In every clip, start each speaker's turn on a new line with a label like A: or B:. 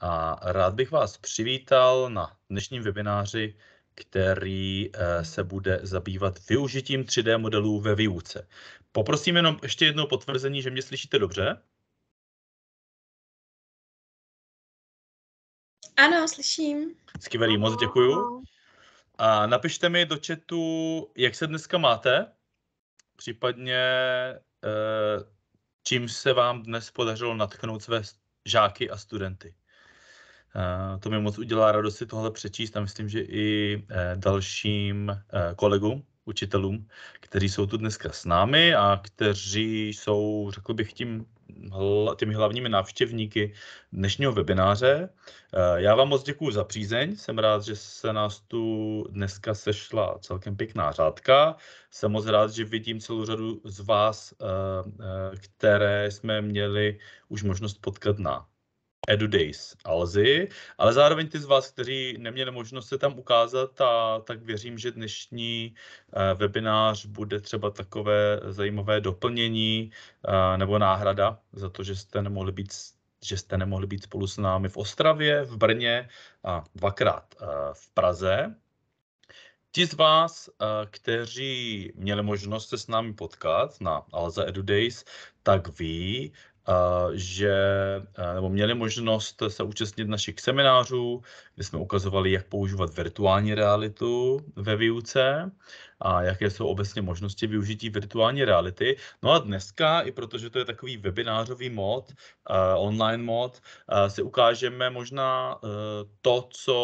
A: A rád bych vás přivítal na dnešním webináři, který eh, se bude zabývat využitím
B: 3D modelů ve výuce. Poprosím jenom ještě jedno potvrzení, že mě slyšíte dobře. Ano, slyším. Skvělý, moc děkuju. A napište mi do chatu, jak se dneska máte,
A: případně eh, čím se vám dnes podařilo natchnout své žáky a studenty. Eh, to mi moc udělá radost si tohle přečíst a myslím, že i eh, dalším eh, kolegům, učitelům, kteří jsou tu dneska s námi a kteří jsou, řekl bych, tím těmi hlavními návštěvníky dnešního webináře. Já vám moc děkuji za přízeň, jsem rád, že se nás tu dneska sešla celkem pěkná řádka. Jsem moc rád, že vidím celou řadu z vás, které jsme měli už možnost potkat na Edu Days Alzy, ale zároveň ty z vás, kteří neměli možnost se tam ukázat, a, tak věřím, že dnešní eh, webinář bude třeba takové zajímavé doplnění eh, nebo náhrada za to, že jste nemohli být že jste nemohli být spolu s námi v Ostravě, v Brně a dvakrát eh, v Praze. Ti z vás, kteří měli možnost se s námi potkat na Alza Edu Days, tak ví, Eh, že, eh, nebo měli možnost se účastnit našich seminářů, kde jsme ukazovali, jak používat virtuální realitu ve výuce a jaké jsou obecně možnosti využití virtuální reality. No a dneska, i protože to je takový webinářový mod, eh, online mod, si ukážeme možná to, co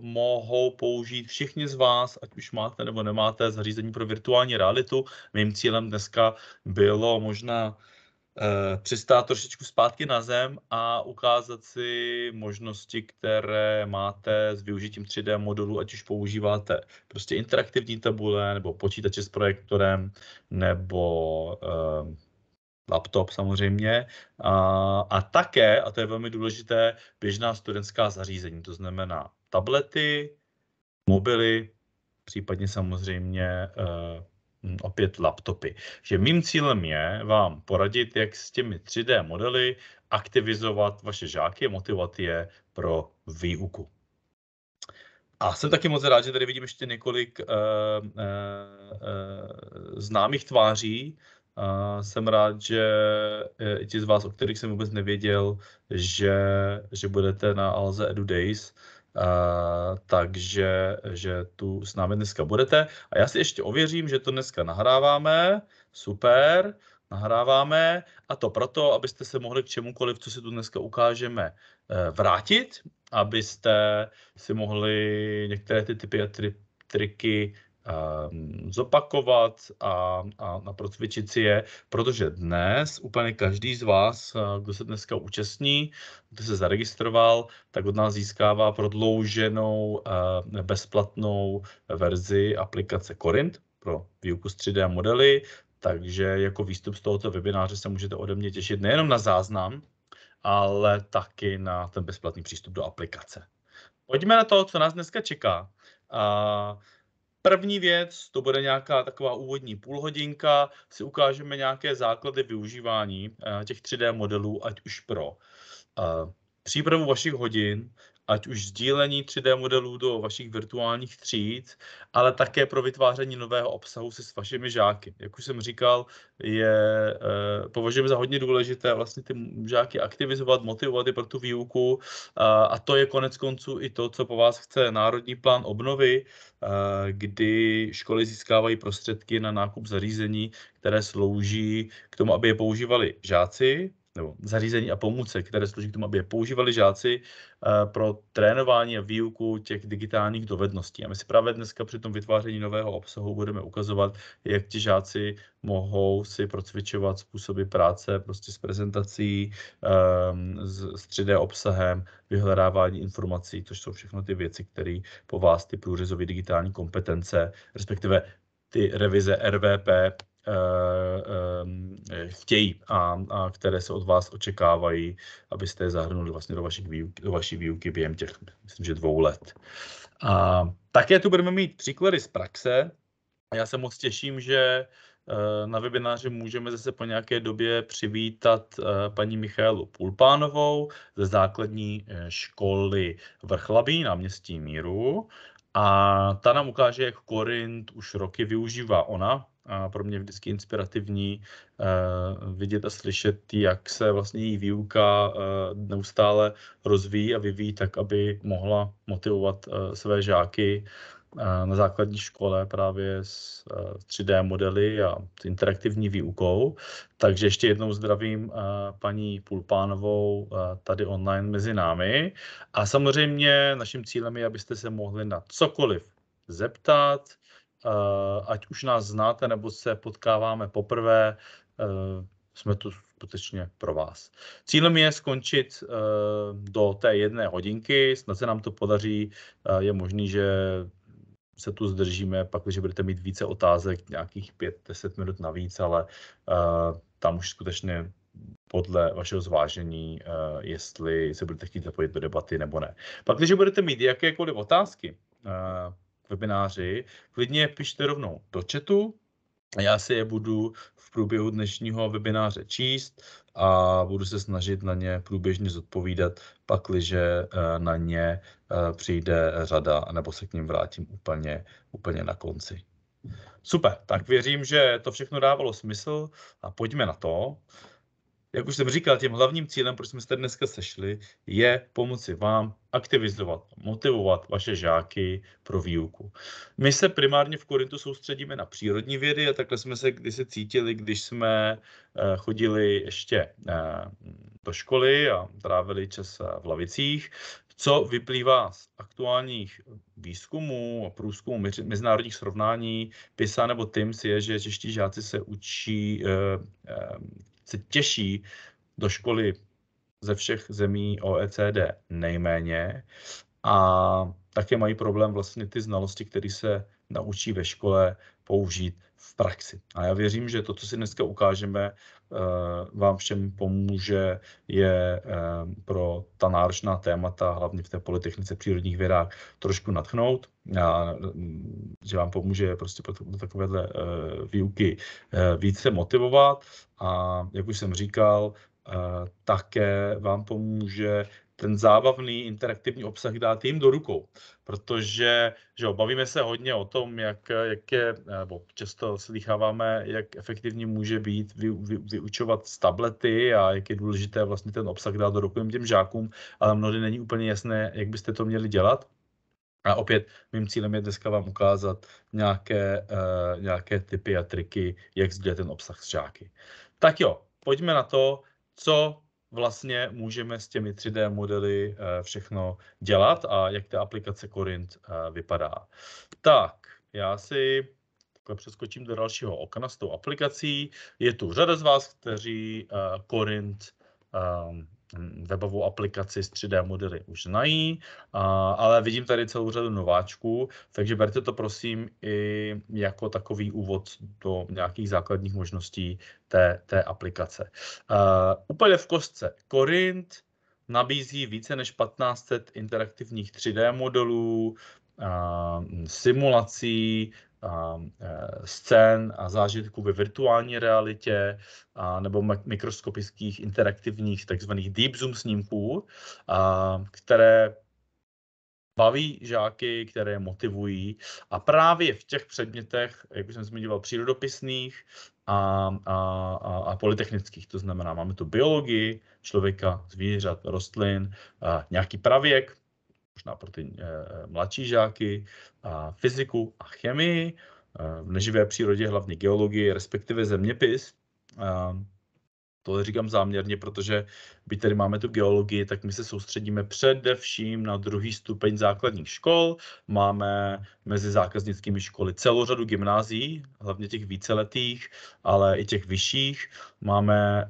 A: mohou použít všichni z vás, ať už máte nebo nemáte zařízení pro virtuální realitu. Mým cílem dneska bylo možná Eh, přistát trošičku zpátky na zem a ukázat si možnosti, které máte s využitím 3D modulu, ať už používáte prostě interaktivní tabule, nebo počítače s projektorem, nebo eh, laptop samozřejmě. A, a také, a to je velmi důležité, běžná studentská zařízení, to znamená tablety, mobily, případně samozřejmě eh, Hm, opět laptopy. Že mým cílem je vám poradit, jak s těmi 3D modely aktivizovat vaše žáky, motivovat je pro výuku. A jsem taky moc rád, že tady vidím ještě několik uh, uh, uh, známých tváří. Uh, jsem rád, že i ti z vás, o kterých jsem vůbec nevěděl, že, že budete na Alze Edu Days, Eh, takže že tu s námi dneska budete. A já si ještě ověřím, že to dneska nahráváme. Super, nahráváme. A to proto, abyste se mohli k čemukoliv, co si tu dneska ukážeme, eh, vrátit, abyste si mohli některé ty typy a tri, triky Ehm, zopakovat a, a, a procvičit si je, protože dnes úplně každý z vás, eh, kdo se dneska účastní, kdo se zaregistroval, tak od nás získává prodlouženou eh, bezplatnou verzi aplikace Corint pro výuku z 3D modely, takže jako výstup z tohoto webináře se můžete ode mě těšit nejenom na záznam, ale taky na ten bezplatný přístup do aplikace. Pojďme na to, co nás dneska čeká. Uh, První věc, to bude nějaká taková úvodní půlhodinka, si ukážeme nějaké základy využívání eh, těch 3D modelů, ať už pro eh, přípravu vašich hodin, ať už sdílení 3D modelů do vašich virtuálních tříd, ale také pro vytváření nového obsahu se s vašimi žáky. Jak už jsem říkal, je, eh, považujeme za hodně důležité vlastně ty žáky aktivizovat, motivovat je pro tu výuku a, eh, a to je konec konců i to, co po vás chce Národní plán obnovy, eh, kdy školy získávají prostředky na nákup zařízení, které slouží k tomu, aby je používali žáci, nebo zařízení a pomůcek, které slouží k tomu, aby je používali žáci eh, pro trénování a výuku těch digitálních dovedností. A my si právě dneska při tom vytváření nového obsahu budeme ukazovat, jak ti žáci mohou si procvičovat způsoby práce prostě s prezentací, ehm, s 3D obsahem, vyhledávání informací, což jsou všechno ty věci, které po vás ty průřezové digitální kompetence, respektive ty revize RVP Eh, eh, eh, chtějí a, a které se od vás očekávají, abyste je zahrnuli vlastně do, vašich výuky, do vaší výuky během těch, myslím, že dvou let. A také tu budeme mít příklady z praxe. Já se moc těším, že na webináři můžeme zase po nějaké době přivítat paní Michálu Pulpánovou ze základní školy Vrchlabí na městí Míru. A ta nám ukáže, jak Korint už roky využívá ona a pro mě vždycky inspirativní uh, vidět a slyšet, jak se vlastně její výuka uh, neustále rozvíjí a vyvíjí tak, aby mohla motivovat uh, své žáky na základní škole právě s 3D modely a s interaktivní výukou. Takže ještě jednou zdravím paní Pulpánovou tady online mezi námi. A samozřejmě naším cílem je, abyste se mohli na cokoliv zeptat, Eh, ať už nás znáte nebo se potkáváme poprvé, eh, jsme tu skutečně pro vás. Cílem je skončit eh, do té jedné hodinky, snad se nám to podaří, je možný, že se tu zdržíme, pak, když budete mít více otázek, nějakých 5-10 minut navíc, ale tam už skutečně podle vašeho zvážení, jestli se budete chtít zapojit do debaty nebo ne. Pak, když budete mít jakékoliv otázky, webináři, klidně pište rovnou do chatu, já si je budu v průběhu dnešního webináře číst a budu se snažit na ně průběžně zodpovídat, pakliže eh, na ně eh, přijde řada, nebo se k ním vrátím úplně, úplně na konci. Super, tak věřím, že to všechno dávalo smysl a pojďme na to jak už jsem říkal, tím hlavním cílem, proč jsme se dneska sešli, je pomoci vám aktivizovat, motivovat vaše žáky pro výuku. My se primárně v Korintu soustředíme na přírodní vědy a takhle jsme se kdysi cítili, když jsme eh, chodili ještě eh, do školy a trávili čas eh, v lavicích, co vyplývá z aktuálních výzkumů a průzkumů mezinárodních srovnání PISA nebo TIMS je, že čeští žáci se učí se těší do školy ze všech zemí OECD nejméně a také mají problém vlastně ty znalosti, které se naučí ve škole použít v praxi. A já věřím, že to, co si dneska ukážeme, eh, vám všem pomůže je eh, pro ta náročná témata, hlavně v té politechnice přírodních vědách, trošku natchnout, a mm, že vám pomůže prostě pro takovéhle eh, výuky více motivovat a jak už jsem říkal, také vám pomůže ten zábavný interaktivní obsah dát jim do rukou. Protože že jo, bavíme se hodně o tom, jak, jak je, nebo často slycháváme, jak efektivně může být vy, vy, vyučovat z tablety a jak je důležité vlastně ten obsah dát do rukou těm žákům, ale mnohdy není úplně jasné, jak byste to měli dělat. A opět mým cílem je dneska vám ukázat nějaké, uh, nějaké typy a triky, jak sdělat ten obsah s žáky. Tak jo, pojďme na to, co vlastně můžeme s těmi 3D modely eh, všechno dělat a jak ta aplikace Corint eh, vypadá. Tak, já si takhle přeskočím do dalšího okna s tou aplikací. Je tu řada z vás, kteří eh, Corint ehm, webovou aplikaci s 3D modely už znají, ale vidím tady celou řadu nováčků, takže berte to prosím i jako takový úvod do nějakých základních možností té, té aplikace. Uh, úplně v kostce Korint nabízí více než 1500 interaktivních 3D modelů, simulací, a, e, scén a zážitků ve virtuální realitě a, nebo mikroskopických interaktivních takzvaných deep zoom snímků, a, které baví žáky, které motivují. A právě v těch předmětech, jak už jsem zmiňoval, přírodopisných a, a, a, a politechnických, to znamená, máme tu biologii, člověka, zvířat, rostlin, a nějaký pravěk, možná pro ty eh, mladší žáky, a fyziku a chemii, eh, v neživé přírodě hlavně geologii, respektive zeměpis. To říkám záměrně, protože byť tady máme tu geologii, tak my se soustředíme především na druhý stupeň základních škol. Máme mezi zákaznickými školy celou řadu gymnázií, hlavně těch víceletých, ale i těch vyšších. Máme eh,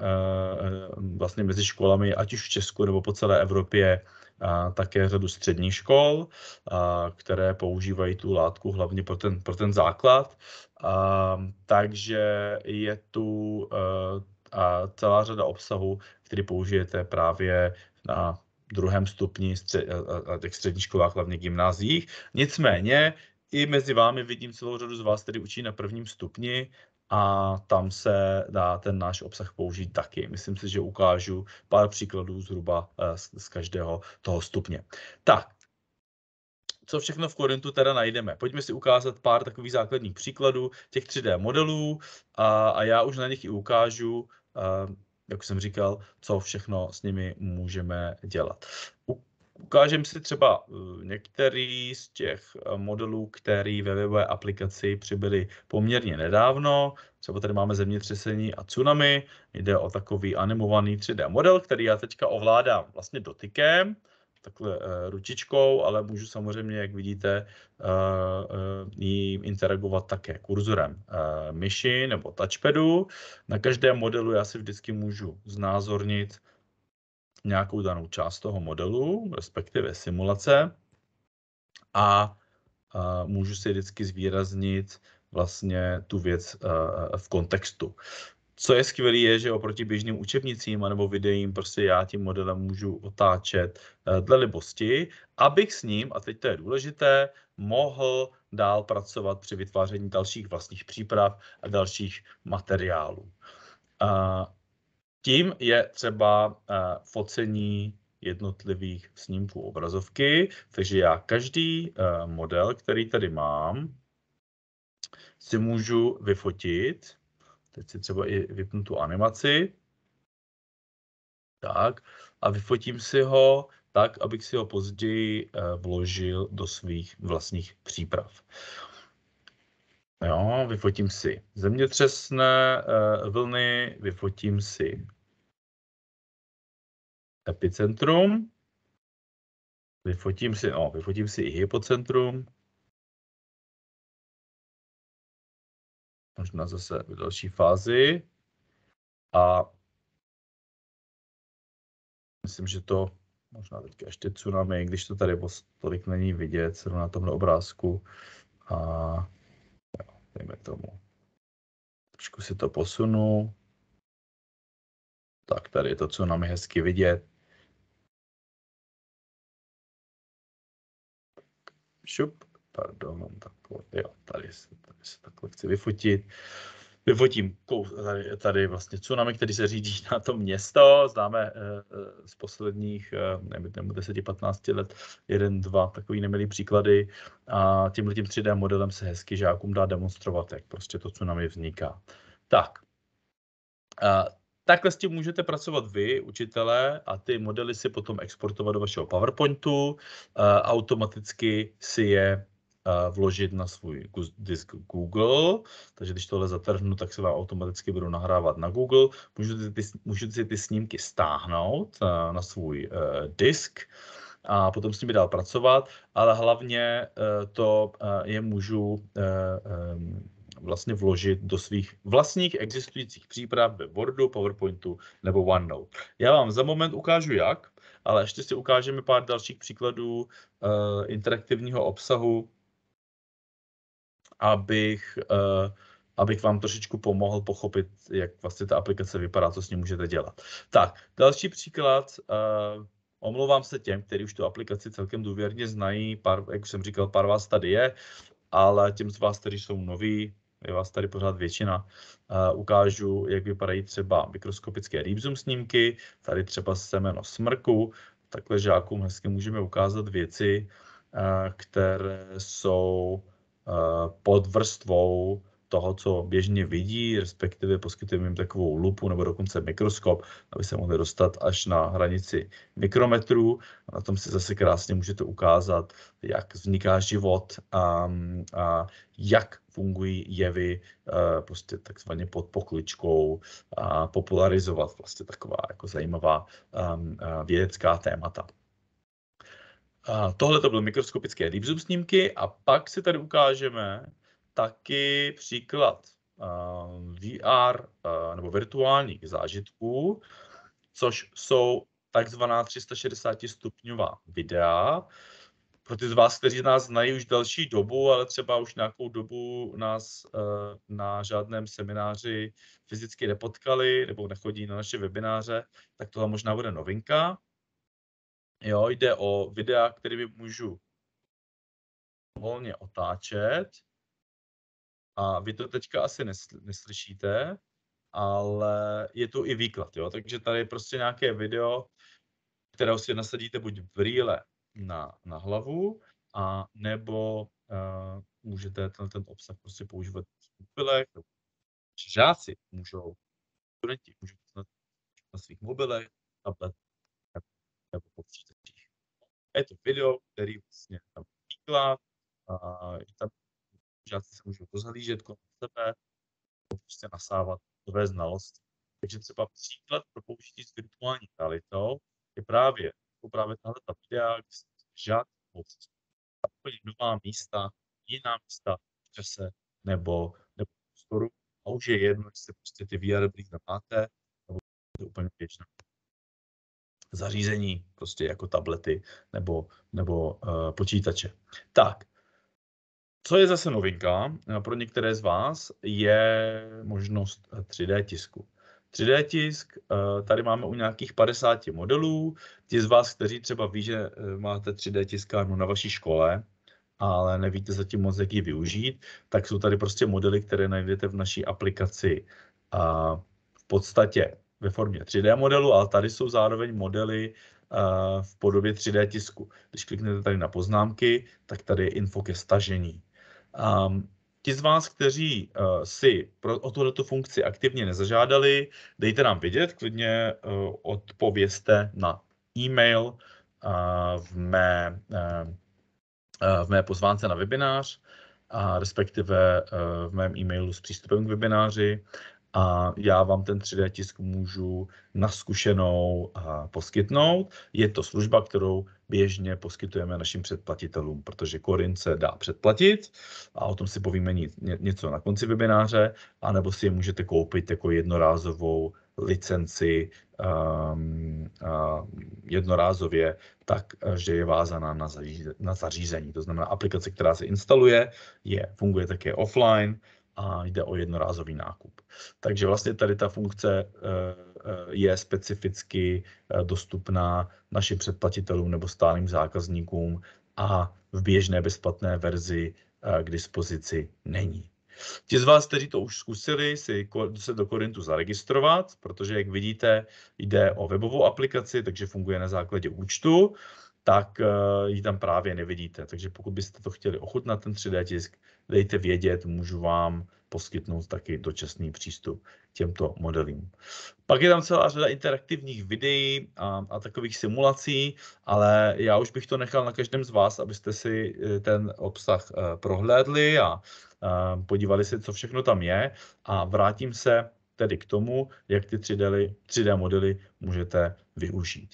A: vlastně mezi školami, ať už v Česku nebo po celé Evropě, také řadu středních škol, které používají tu látku hlavně pro ten, pro ten základ. Takže je tu e, celá řada obsahu, který použijete právě na druhém stupni střed, e, e, těch středních školách, hlavně gymnáziích. Nicméně i mezi vámi vidím celou řadu z vás, který učí na prvním stupni a tam se dá ten náš obsah použít taky. Myslím si, že ukážu pár příkladů zhruba eh, z, každého toho stupně. Tak, co všechno v Korintu teda najdeme. Pojďme si ukázat pár takových základních příkladů těch 3D modelů a, a já už na nich i ukážu, eh, jak jsem říkal, co všechno s nimi můžeme dělat. U Ukážeme si třeba eh, některý z těch eh, modelů, který ve webové aplikaci přibyly poměrně nedávno. Třeba tady máme zemětřesení a tsunami. Jde o takový animovaný 3D model, který já teďka ovládám vlastně dotykem, takhle eh, ručičkou, ale můžu samozřejmě, jak vidíte, jim interagovat také kurzorem myši nebo touchpadu. Na každém modelu já si vždycky můžu znázornit nějakou danou část toho modelu, respektive simulace a, a můžu si vždycky zvýraznit vlastně tu věc a, e, e, v kontextu. Co je skvělé, je, že oproti běžným učebnicím nebo videím prostě já tím modelem můžu otáčet e, dle libosti, abych s ním, a teď to je důležité, mohl dál pracovat při vytváření dalších vlastních příprav a dalších materiálů. A, tím je třeba eh, focení jednotlivých snímků obrazovky, takže já každý eh, model, který tady mám, si můžu vyfotit. Teď si třeba i vypnu tu animaci. Tak, a vyfotím si ho tak, abych si ho později eh, vložil do svých vlastních příprav. Jo, vyfotím si zemětřesné eh, vlny, vyfotím si
B: epicentrum, vyfotím si, no, vyfotím si i hypocentrum. Možná zase v další fázi. A
A: myslím, že to možná teďka ještě tsunami, když to tady tolik není vidět, na tomhle obrázku. A dejme tomu.
B: Trošku si to posunu. Tak tady je to, co nám je hezky vidět. Šup, pardon, takhle, jo, tady se, tady se takhle chci vyfotit
A: vyvodím tady, tady vlastně tsunami, který se řídí na to město. Známe eh, eh, z posledních, eh, nevím, 10-15 let, jeden, dva takový nemilý příklady. A tímhle tím 3D modelem se hezky žákům dá demonstrovat, jak prostě to tsunami vzniká. Tak. A takhle s tím můžete pracovat vy, učitelé, a ty modely si potom exportovat do vašeho PowerPointu, automaticky si je vložit na svůj disk Google, takže když tohle zatrhnu, tak se vám automaticky budou nahrávat na Google. Můžu, ty, můžu si ty snímky stáhnout eh, na svůj eh, disk a potom s nimi dál pracovat, ale hlavně eh, to je můžu vlastně vložit do svých vlastních existujících příprav ve Wordu, PowerPointu nebo OneNote. Já vám za moment ukážu jak, ale ještě si ukážeme pár dalších příkladů uh, interaktivního obsahu abych, eh, abych vám trošičku pomohl pochopit, jak vlastně ta aplikace vypadá, co s ní můžete dělat. Tak, další příklad. Eh, omlouvám se těm, kteří už tu aplikaci celkem důvěrně znají, pár, jak už jsem říkal, pár vás tady je, ale těm z vás, kteří jsou noví, je vás tady pořád většina, uh, ukážu, jak vypadají třeba mikroskopické deep snímky, tady třeba semeno smrku, takhle žákům hezky můžeme ukázat věci, které jsou Eh, pod vrstvou toho, co běžně vidí, respektive poskytujeme jim takovou lupu nebo dokonce mikroskop, aby se mohli dostat až na hranici mikrometrů. Na tom si zase krásně můžete ukázat, jak vzniká život a, a jak fungují jevy eh, prostě takzvaně pod pokličkou a popularizovat vlastně taková jako zajímavá eh, vědecká témata. A tohle to byly mikroskopické deep zoom snímky a pak si tady ukážeme taky příklad uh, eh, VR uh, eh, nebo virtuálních zážitků, což jsou takzvaná 360 stupňová videa. Pro ty z vás, kteří nás znají už další dobu, ale třeba už nějakou dobu nás uh, na žádném semináři fyzicky nepotkali nebo nechodí na naše webináře, tak tohle možná bude novinka.
B: Jo, jde o videa, kterými můžu
A: volně otáčet. A vy to teďka asi nesl- neslyšíte, ale je tu i výklad, jo. Takže tady je prostě nějaké video, kterého si nasadíte buď v rýle na, na hlavu, a nebo uh, můžete ten, ten obsah prostě používat v mobilech, nebo žáci můžou, studenti můžou na, na svých mobilech, tablet,
B: nebo počítač. A je to video, který vlastně tam výklad, a je tam žáci se můžou rozhlížet kolem sebe, prostě
A: nasávat nové znalosti. Takže třeba příklad pro použití s virtuální realitou je právě, jako právě tahle ta videa, kde se žádný moc úplně nová
B: místa, jiná místa v čase nebo, nebo prostoru a už je jedno, jestli prostě ty VR brýle máte, nebo to úplně běžná
A: zařízení, prostě jako tablety nebo, nebo uh, počítače. Tak, co je zase novinka eh, pro některé z vás, je možnost 3D eh, tisku. 3D tisk, tady máme u nějakých 50 modelů. Ti z vás, kteří třeba ví, že máte 3D tiskárnu no, na vaší škole, ale nevíte zatím moc, jak ji využít, tak jsou tady prostě modely, které najdete v naší aplikaci a v podstatě ve formě 3D modelu, ale tady jsou zároveň modely eh, v podobě 3D tisku. Když kliknete tady na poznámky, tak tady je info ke stažení. Um, ti z vás, kteří uh, si pro, o tuto funkci aktivně nezažádali, dejte nám vědět, klidně uh, odpovězte na e-mail uh, v, mé, uh, v mé pozvánce na webinář, a respektive uh, v mém e-mailu s přístupem k webináři a já vám ten 3D tisk můžu na zkušenou poskytnout. Je to služba, kterou běžně poskytujeme našim předplatitelům, protože Corin se dá předplatit a o tom si povíme něco na konci webináře, anebo si je můžete koupit jako jednorázovou licenci um, uh, jednorázově, tak, že je vázaná na, zařízení, na zařízení. To znamená, aplikace, která se instaluje, je, funguje také offline, a jde o jednorázový nákup. Takže vlastně tady ta funkce eh, eh, je specificky eh, dostupná našim předplatitelům nebo stálým zákazníkům a v běžné bezplatné verzi k dispozici není. Ti z vás, kteří to už zkusili, si se do Korintu zaregistrovat, protože, jak vidíte, jde o webovou aplikaci, takže funguje na základě účtu, tak ji tam právě nevidíte. Takže pokud byste to chtěli ochutnat, ten 3D tisk, dejte vědět, můžu vám poskytnout taky dočasný přístup k těmto modelům. Pak je tam celá řada interaktivních videí a, a takových simulací, ale já už bych to nechal na každém z vás, abyste si eh, ten obsah eh, prohlédli a, a eh, podívali se, co všechno tam je a vrátím se tedy k tomu, jak ty 3D, 3D modely můžete využít.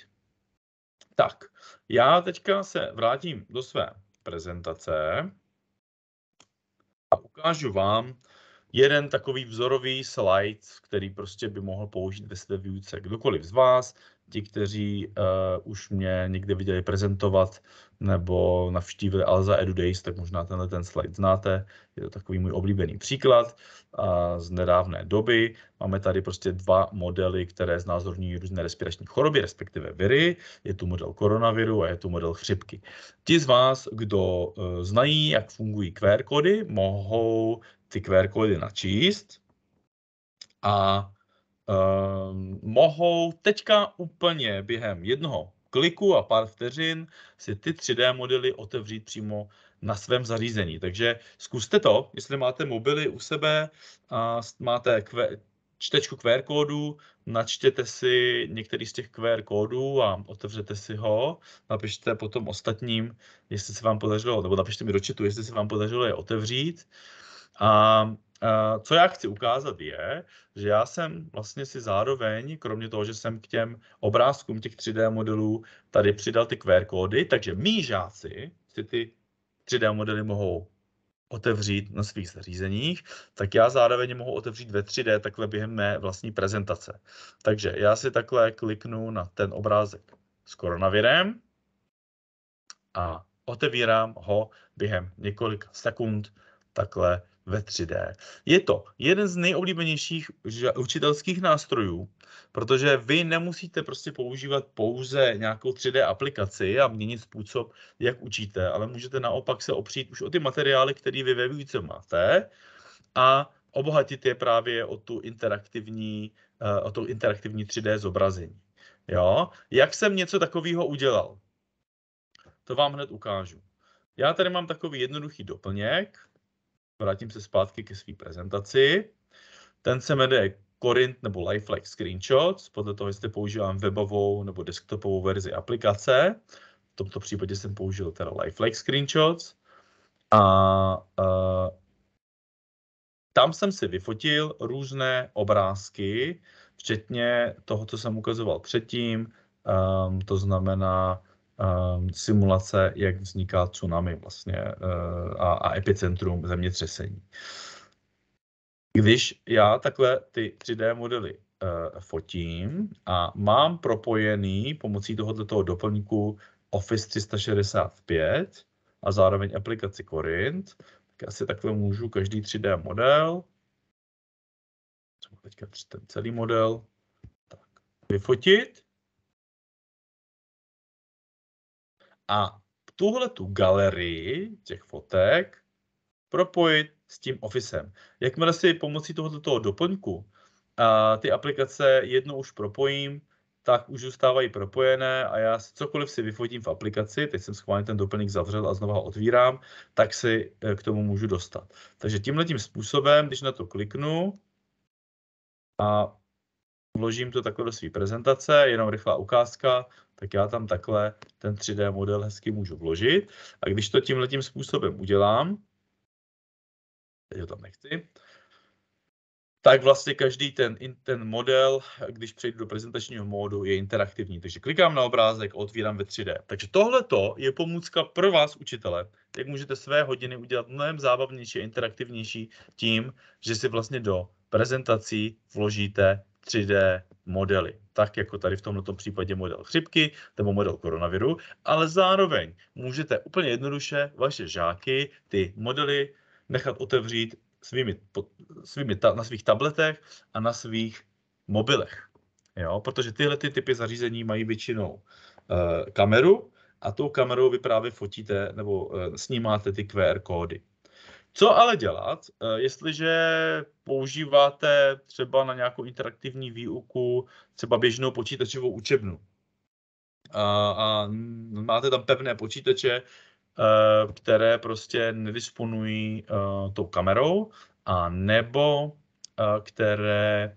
A: Tak, já teďka se vrátím do své prezentace a ukážu vám jeden takový vzorový slide, který prostě by mohl použít ve své výuce kdokoliv z vás, ti, kteří uh, už mě někde viděli prezentovat nebo navštívili Alza Edu Days, tak možná tenhle ten slide znáte. Je to takový můj oblíbený příklad uh, z nedávné doby. Máme tady prostě dva modely, které znázorní různé respirační choroby, respektive viry. Je tu model koronaviru a je tu model chřipky. Ti z vás, kdo uh, znají, jak fungují QR kody, mohou ty QR kody načíst a Ehm, mohou teďka úplně během jednoho kliku a pár vteřin si ty 3D modely otevřít přímo na svém zařízení. Takže zkuste to, jestli máte mobily u sebe a máte čtečku QR kódu, načtěte si některý z těch QR kódů a otevřete si ho, napište potom ostatním, jestli se vám podařilo, nebo napište mi do četu, jestli se vám podařilo je otevřít. A co já chci ukázat je, že já jsem vlastně si zároveň, kromě toho, že jsem k těm obrázkům těch 3D modelů tady přidal ty QR kódy, takže mý žáci si ty 3D modely mohou otevřít na svých zařízeních, tak já zároveň mohu otevřít ve 3D takhle během mé vlastní prezentace. Takže já si takhle kliknu na ten obrázek s koronavirem a otevírám ho během několika sekund takhle ve 3D. Je to jeden z nejoblíbenějších učitelských nástrojů, protože vy nemusíte prostě používat pouze nějakou 3D aplikaci a měnit způsob, jak učíte, ale můžete naopak se opřít už o ty materiály, které vy ve výuce máte a obohatit je právě o tu interaktivní, eh, o tu interaktivní 3D zobrazení. Jo? Jak jsem něco takového udělal? To vám hned ukážu. Já tady mám takový jednoduchý doplněk, vrátím se zpátky ke své prezentaci. Ten se jmenuje Corint nebo Lifelike Screenshots, podle toho, jestli používám webovou nebo desktopovou verzi aplikace. V tomto případě jsem použil teda Lifelike Screenshots. A, a tam jsem si vyfotil různé obrázky, včetně toho, co jsem ukazoval předtím, um, to znamená Ehm, simulace, jak vzniká tsunami vlastně eh, a, a epicentrum zemětřesení. Když já takhle ty 3D modely eh, fotím a mám propojený pomocí tohoto doplňku Office 365 a zároveň aplikaci Corint, tak já si takhle můžu každý 3D model,
B: teďka ten celý model, tak, vyfotit a tuhle tu galerii těch
A: fotek propojit s tím Officem. Jakmile si pomocí tohoto doplňku a ty aplikace jednou už propojím, tak už zůstávají propojené a já si cokoliv si vyfotím v aplikaci, teď jsem schválně ten doplněk zavřel a znovu ho otvírám, tak si e, k tomu můžu dostat. Takže tímhle tím způsobem, když na to kliknu a vložím to takhle do své prezentace, jenom rychlá ukázka, tak já tam takhle ten 3D model hezky můžu vložit. A když to tímhletím způsobem udělám, teď ho tam nechci, tak vlastně každý ten, ten model, když přejdu do prezentačního módu, je interaktivní. Takže klikám na obrázek, otvírám ve 3D. Takže tohle je pomůcka pro vás, učitele, jak můžete své hodiny udělat mnohem zábavnější a interaktivnější tím, že si vlastně do prezentací vložíte 3D modely, tak jako tady v tomto případě model chřipky nebo model koronaviru, ale zároveň můžete úplně jednoduše vaše žáky ty modely nechat otevřít svými, svými ta, na svých tabletech a na svých mobilech. Jo? Protože tyhle ty typy zařízení mají většinou e, kameru a tou kamerou vy právě fotíte nebo e, snímáte ty QR kódy. Co ale dělat, eh, jestliže používáte třeba na nějakou interaktivní výuku třeba běžnou počítačovou učebnu a, a máte tam pevné počítače, eh, které prostě nedisponují eh, tou kamerou, a nebo které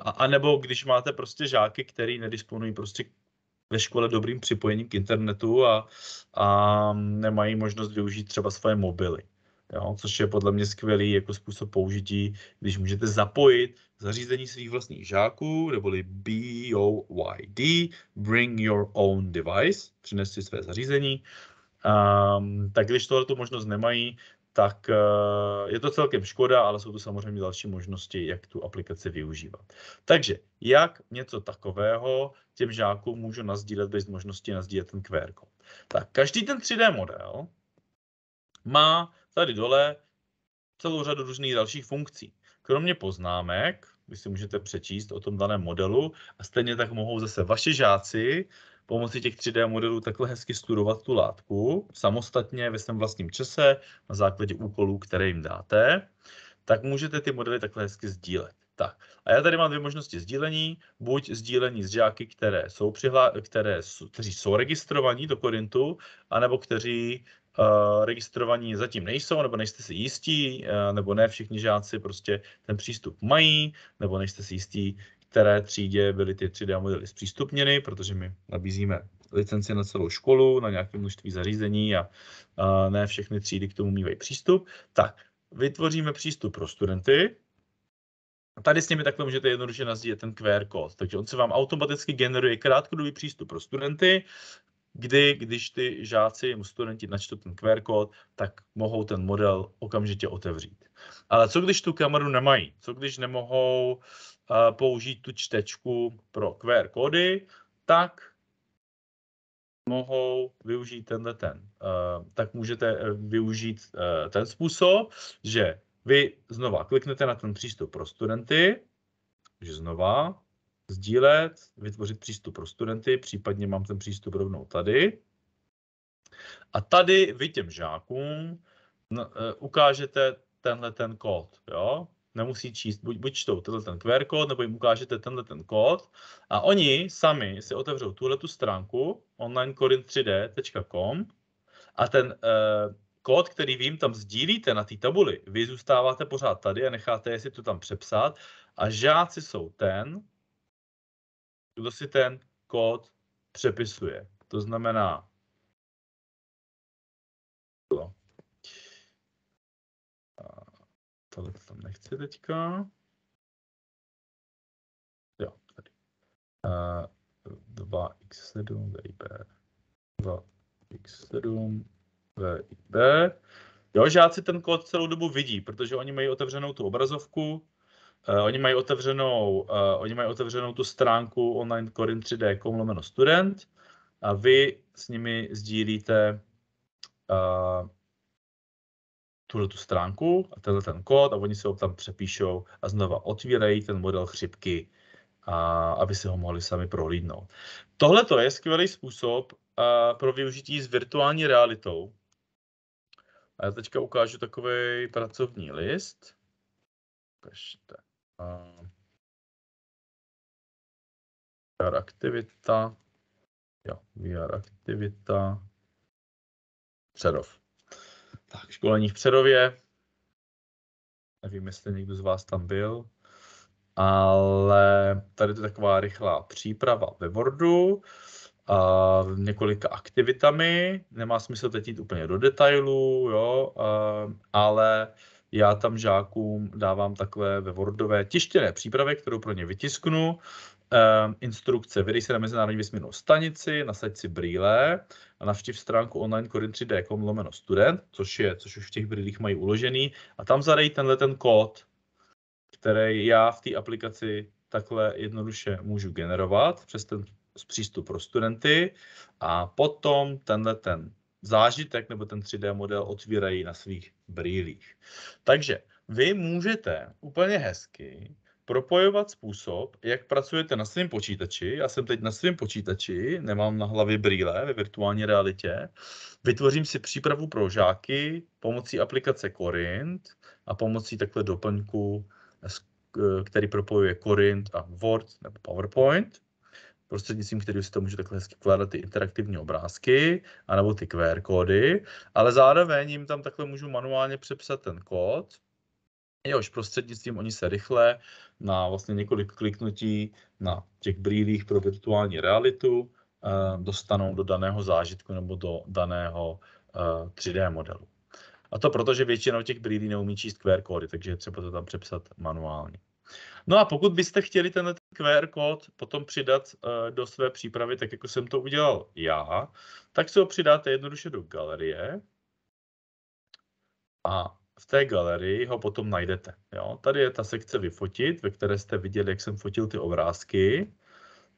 A: a, a nebo když máte prostě žáky, který nedisponují prostě ve škole dobrým připojením k internetu a, a nemají možnost využít třeba svoje mobily. Jo, což je podle mě skvělý jako způsob použití, když můžete zapojit zařízení svých vlastních žáků, neboli BYD, Bring Your Own Device, přinesli své zařízení, Um, tak když tohle tu možnost nemají, tak eh, je to celkem škoda, ale jsou tu samozřejmě další možnosti, jak tu aplikaci využívat. Takže jak něco takového těm žákům můžu nazdílet bez možnosti nazdílet ten QR kód. Tak každý ten 3D model má tady dole celou řadu různých dalších funkcí. Kromě poznámek, vy si můžete přečíst o tom daném modelu a stejně tak mohou zase vaši žáci pomocí těch 3D modelů takhle hezky studovat tu látku samostatně ve svém vlastním čase na základě úkolů, které jim dáte, tak můžete ty modely takhle hezky sdílet. Tak. A já tady mám dvě možnosti sdílení. Buď sdílení s žáky, které jsou přihlá- které, kteří jsou registrovaní do Korintu, anebo kteří uh, registrovaní zatím nejsou, nebo nejste si jistí, uh, nebo ne všichni žáci prostě ten přístup mají, nebo nejste si jistí, které třídě byly ty 3D modely zpřístupněny, protože my nabízíme licenci na celou školu, na nějaké množství zařízení a, a ne všechny třídy k tomu mývají přístup. Tak, vytvoříme přístup pro studenty. Tady s nimi takhle můžete jednoduše nazdílet ten QR kód. Takže on se vám automaticky generuje krátkodobý přístup pro studenty, kdy, když ty žáci, studenti načtou ten QR kód, tak mohou ten model okamžitě otevřít. Ale co když tu kameru nemají? Co když nemohou uh, Eh, použít tu čtečku pro QR kódy, tak mohou využít tenhle ten. Eh, tak můžete eh, využít ten způsob, že vy znova kliknete na ten přístup pro studenty, že znova sdílet, vytvořit přístup pro studenty, případně mám ten přístup rovnou tady. A tady vy těm žákům ukážete tenhle ten kód, jo? nemusí číst, buď, buď čtou tenhle ten QR kód, nebo jim ukážete tenhle ten kód a oni sami si otevřou tuhle tu stránku onlinekorin3d.com a ten uh, kód, který vy jim tam sdílíte na té tabuli, vy zůstáváte pořád tady a necháte je si to tam přepsat a žáci jsou ten, kdo si ten
B: kód přepisuje. To znamená, Tohle tam nechci teďka. Jo, tady. Uh, 2x7 vib. 2x7
A: vib. Jo, žáci ten kód celou dobu vidí, protože oni mají otevřenou tu obrazovku, Uh, oni mají otevřenou, uh, oni mají otevřenou tu stránku online korin 3D.com lomeno student a vy s nimi sdílíte uh, tuhle tu stránku a tenhle ten kód a oni se ho tam přepíšou a znova otvírají ten model chřipky, a, aby si ho mohli sami prohlídnout. Tohle to je skvělý způsob a, eh, pro využití s virtuální realitou.
B: A já teďka ukážu takový pracovní list. Ukažte. Eh, VR aktivita. Jo, VR aktivita. Předov.
A: Tak, školení v Přerově. Nevím, jestli někdo z vás tam byl. Ale tady to je taková rychlá příprava ve Wordu a několika aktivitami. Nemá smysl teď jít úplně do detailů, jo, ale já tam žákům dávám takové ve Wordové tištěné přípravy, kterou pro ně vytisknu Ehm, instrukce. Vydej se na mezinárodní vesmírnou stanici, nasaď si brýle a navštiv stránku online korin3d.com lomeno student, což, je, což už v těch brýlích mají uložený a tam zadej tenhle ten kód, který já v té aplikaci takhle jednoduše můžu generovat přes ten přístup pro studenty a potom tenhle ten zážitek nebo ten 3D model otvírají na svých brýlích. Takže vy můžete úplně hezky propojovat způsob, jak pracujete na svém počítači. Já jsem teď na svém počítači, nemám na hlavě brýle ve virtuální realitě. Vytvořím si přípravu pro žáky pomocí aplikace Corint a pomocí takhle doplňku, který propojuje Corint a Word nebo PowerPoint prostřednictvím který si to můžu takhle hezky vkládat ty interaktivní obrázky, anebo ty QR kódy, ale zároveň jim tam takhle můžu manuálně přepsat ten kód, jehož prostřednictvím oni se rychle na vlastně několik kliknutí na těch brýlích pro virtuální realitu eh, dostanou do daného zážitku nebo do daného 3D eh, modelu. A to proto, že většinou těch brýlí neumí číst QR kódy, takže je třeba to tam přepsat manuálně. No a pokud byste chtěli ten QR kód potom přidat eh, do své přípravy, tak jako jsem to udělal já, tak si ho přidáte jednoduše do galerie a v té galerii ho potom najdete. Jo? Tady je ta sekce vyfotit, ve které jste viděli, jak jsem fotil ty obrázky.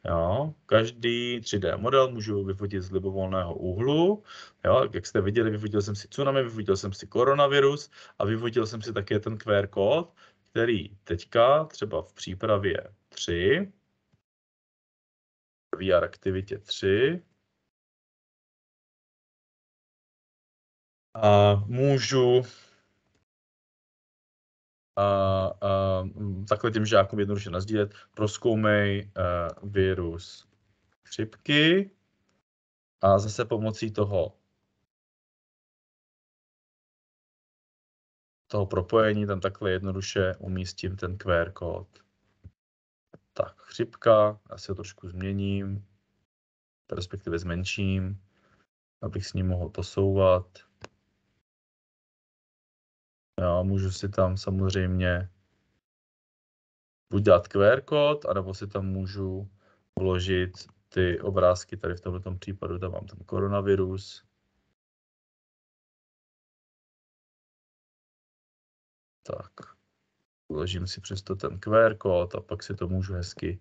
A: Jo? Každý 3D model můžu vyfotit z libovolného úhlu. Jo? Jak jste viděli, vyfotil jsem si tsunami, vyfotil jsem si koronavirus a vyfotil jsem si také ten QR kód, který
B: teďka třeba v přípravě 3, VR aktivitě 3, a můžu a, a
A: mm, takhle těm žákům jednoduše nazdílet, proskoumej a, e, virus
B: chřipky a zase pomocí toho toho propojení tam takhle jednoduše umístím
A: ten QR kód. Tak, chřipka, já si ho trošku změním,
B: respektive zmenším, abych s ním mohl posouvat. Jo, můžu si tam samozřejmě
A: buď dát QR kód, anebo si tam můžu vložit
B: ty obrázky. Tady v tomto případu tam mám ten koronavirus. Tak, uložím si přesto ten QR kód a pak si to můžu hezky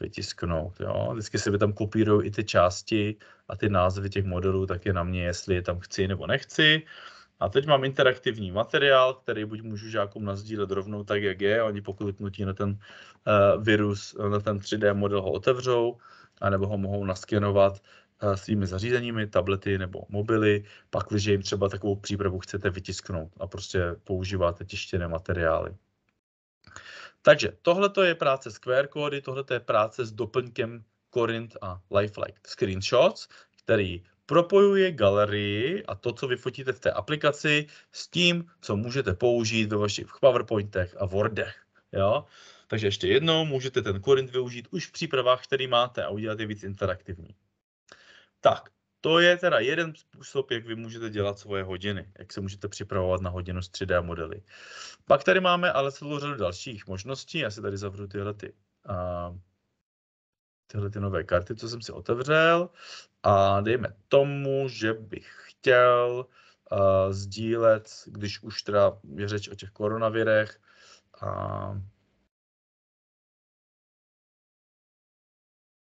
B: vytisknout. Jo? Vždycky se mi tam
A: kopírují i ty části a ty názvy těch modelů, tak je na mě, jestli je tam chci nebo nechci. A teď mám interaktivní materiál, který buď můžu žákům nazdílet rovnou tak, jak je, oni po kliknutí na ten uh, virus, na ten 3D model ho otevřou, anebo ho mohou naskenovat uh, svými zařízeními, tablety nebo mobily, pak, když jim třeba takovou přípravu chcete vytisknout a prostě používáte tištěné materiály. Takže tohle je práce s QR kódy, tohle je práce s doplňkem Corint a Lifelike Screenshots, který propojuje galerii a to, co vyfotíte v té aplikaci, s tím, co můžete použít ve vašich PowerPointech a Wordech. Jo? Takže ještě jednou můžete ten Korint využít už v přípravách, který máte a udělat je víc interaktivní. Tak, to je teda jeden způsob, jak vy můžete dělat svoje hodiny, jak se můžete připravovat na hodinu s 3D modely. Pak tady máme ale celou řadu dalších možností, já si tady zavřu tyhle ty uh, tyhle ty nové karty, co jsem si otevřel a dejme tomu, že bych chtěl
B: uh, sdílet, když už teda je řeč o těch koronavirech, uh,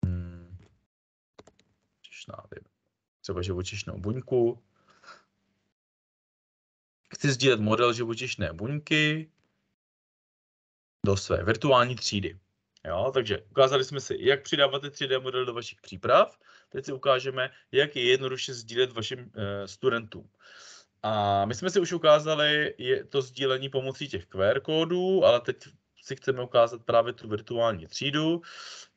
B: hmm, třeba živočišnou buňku. Chci sdílet model živočišné buňky
A: do své virtuální třídy. Jo, takže ukázali jsme si, jak přidáváte 3D model do vašich příprav. Teď si ukážeme, jak je jednoduše sdílet vašim e, studentům. A my jsme si už ukázali je to sdílení pomocí těch QR kódů, ale teď si chceme ukázat právě tu virtuální třídu.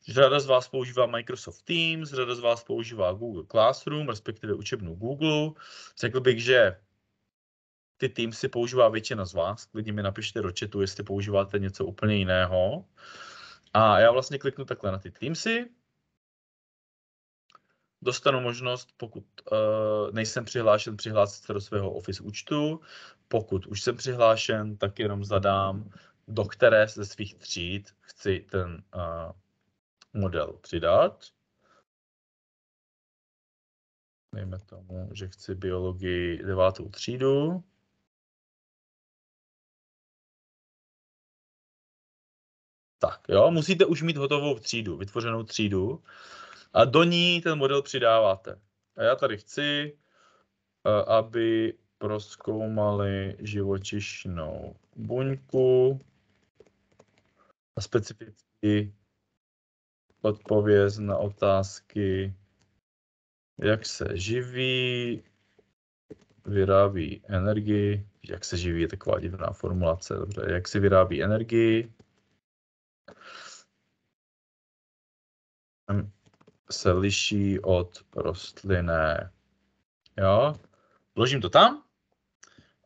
A: Řada z vás používá Microsoft Teams, řada z vás používá Google Classroom, respektive učebnu Google. Řekl bych, že ty Teamsy používá většina z vás. Klidně mi napište do chatu, jestli používáte něco úplně jiného. Uh, a já vlastně kliknu takhle na ty Teamsy. Dostanu možnost, pokud uh, nejsem přihlášen, přihlásit se do svého Office účtu. Pokud už jsem přihlášen, tak jenom zadám, do které ze svých tříd chci ten uh, model přidat.
B: Dejme tomu, že chci biologii devátou třídu. tak, jo, musíte už mít hotovou třídu, vytvořenou třídu a
A: do ní ten model přidáváte. A já tady chci, eh, aby proskoumali živočišnou buňku a specificky odpověz na otázky, jak se živí, vyrábí energii, jak se živí je taková divná formulace, dobře, jak si vyrábí energii,
B: se liší od rostlinné. Jo? Vložím to tam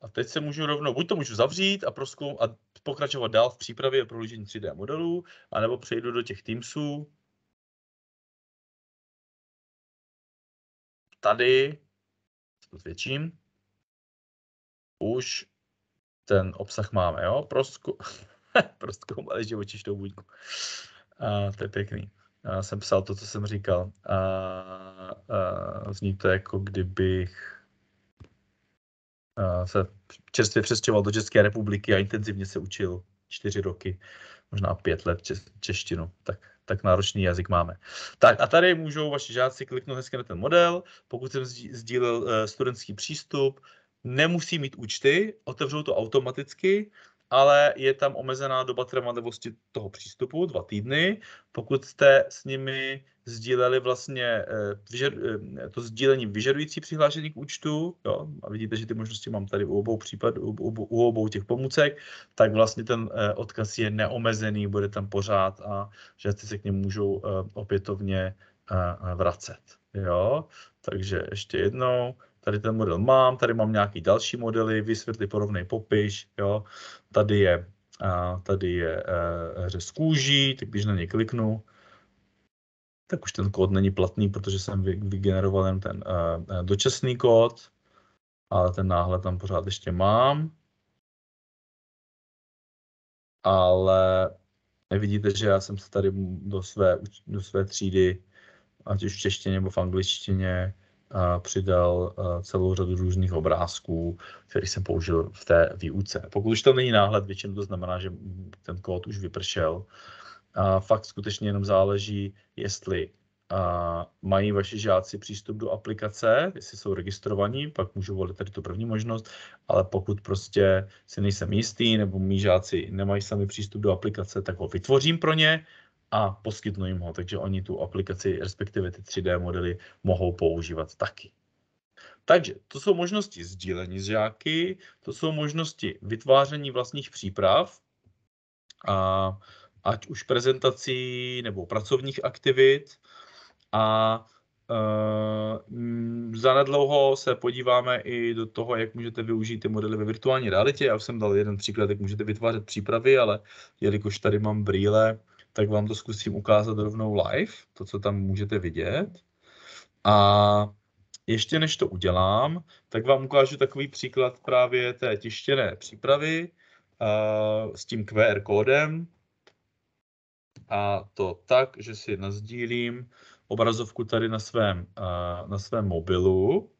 A: a teď se můžu rovnou, buď to můžu zavřít a proskou a pokračovat dál v přípravě
B: pro 3D modelů, anebo přejdu do těch Teamsů. Tady to zvětším. Už ten obsah máme, jo? Prostku, prostě,
A: ale živočišnou buňku. A to je pěkný uh, jsem psal to, co jsem říkal. A a zní to jako kdybych se čerstvě přestěhoval do České republiky a intenzivně se učil čtyři roky, možná pět let češtinu. Tak, tak náročný jazyk máme. Tak a tady můžou vaši žáci kliknout hezky na ten model. Pokud jsem sdílel eh, studentský přístup, nemusí mít účty, otevřou to automaticky ale je tam omezená doba trvanlivosti toho přístupu, dva týdny. Pokud jste s nimi sdíleli vlastně eh, eh, to sdílení vyžadující přihlášení k účtu, jo, a vidíte, že ty možnosti mám tady u obou případů, u, obou těch pomůcek, tak vlastně ten eh, odkaz je neomezený, bude tam pořád a žáci se k němu můžou opětovně vracet. Jo, takže ještě jednou tady ten model mám, tady mám nějaký další modely, vysvětli, porovnej, popiš, jo, tady je, a, tady je e, řez kůží, tak když na něj kliknu, tak už ten kód není platný, protože jsem vygeneroval jen ten e, e, dočasný kód, ale ten náhled tam pořád ještě mám. Ale vidíte, že já jsem se tady do své, do své třídy, ať už v češtině nebo v angličtině, přidal celou řadu různých obrázků, které jsem použil v té výuce. Pokud už to není náhled, většinou to znamená, že ten kód už vypršel. A fakt skutečně jenom záleží, jestli a mají vaši žáci přístup do aplikace, jestli jsou registrovaní, pak můžu volit tady tu první možnost, ale pokud prostě si nejsem jistý nebo mý žáci nemají sami přístup do aplikace, tak ho vytvořím pro ně a poskytnu jim ho, takže oni tu aplikaci, respektive ty 3D modely, mohou používat taky. Takže to jsou možnosti sdílení s žáky, to jsou možnosti vytváření vlastních příprav, a ať už prezentací nebo pracovních aktivit. A e, zanedlouho se podíváme i do toho, jak můžete využít ty modely ve virtuální realitě. Já už jsem dal jeden příklad, jak můžete vytvářet přípravy, ale jelikož tady mám brýle, tak vám to zkusím ukázat rovnou live, to, co tam můžete vidět. A ještě než to udělám, tak vám ukážu takový příklad právě té tištěné přípravy uh, s tím QR kódem. A to tak, že si nazdílím obrazovku tady na svém, uh, na svém mobilu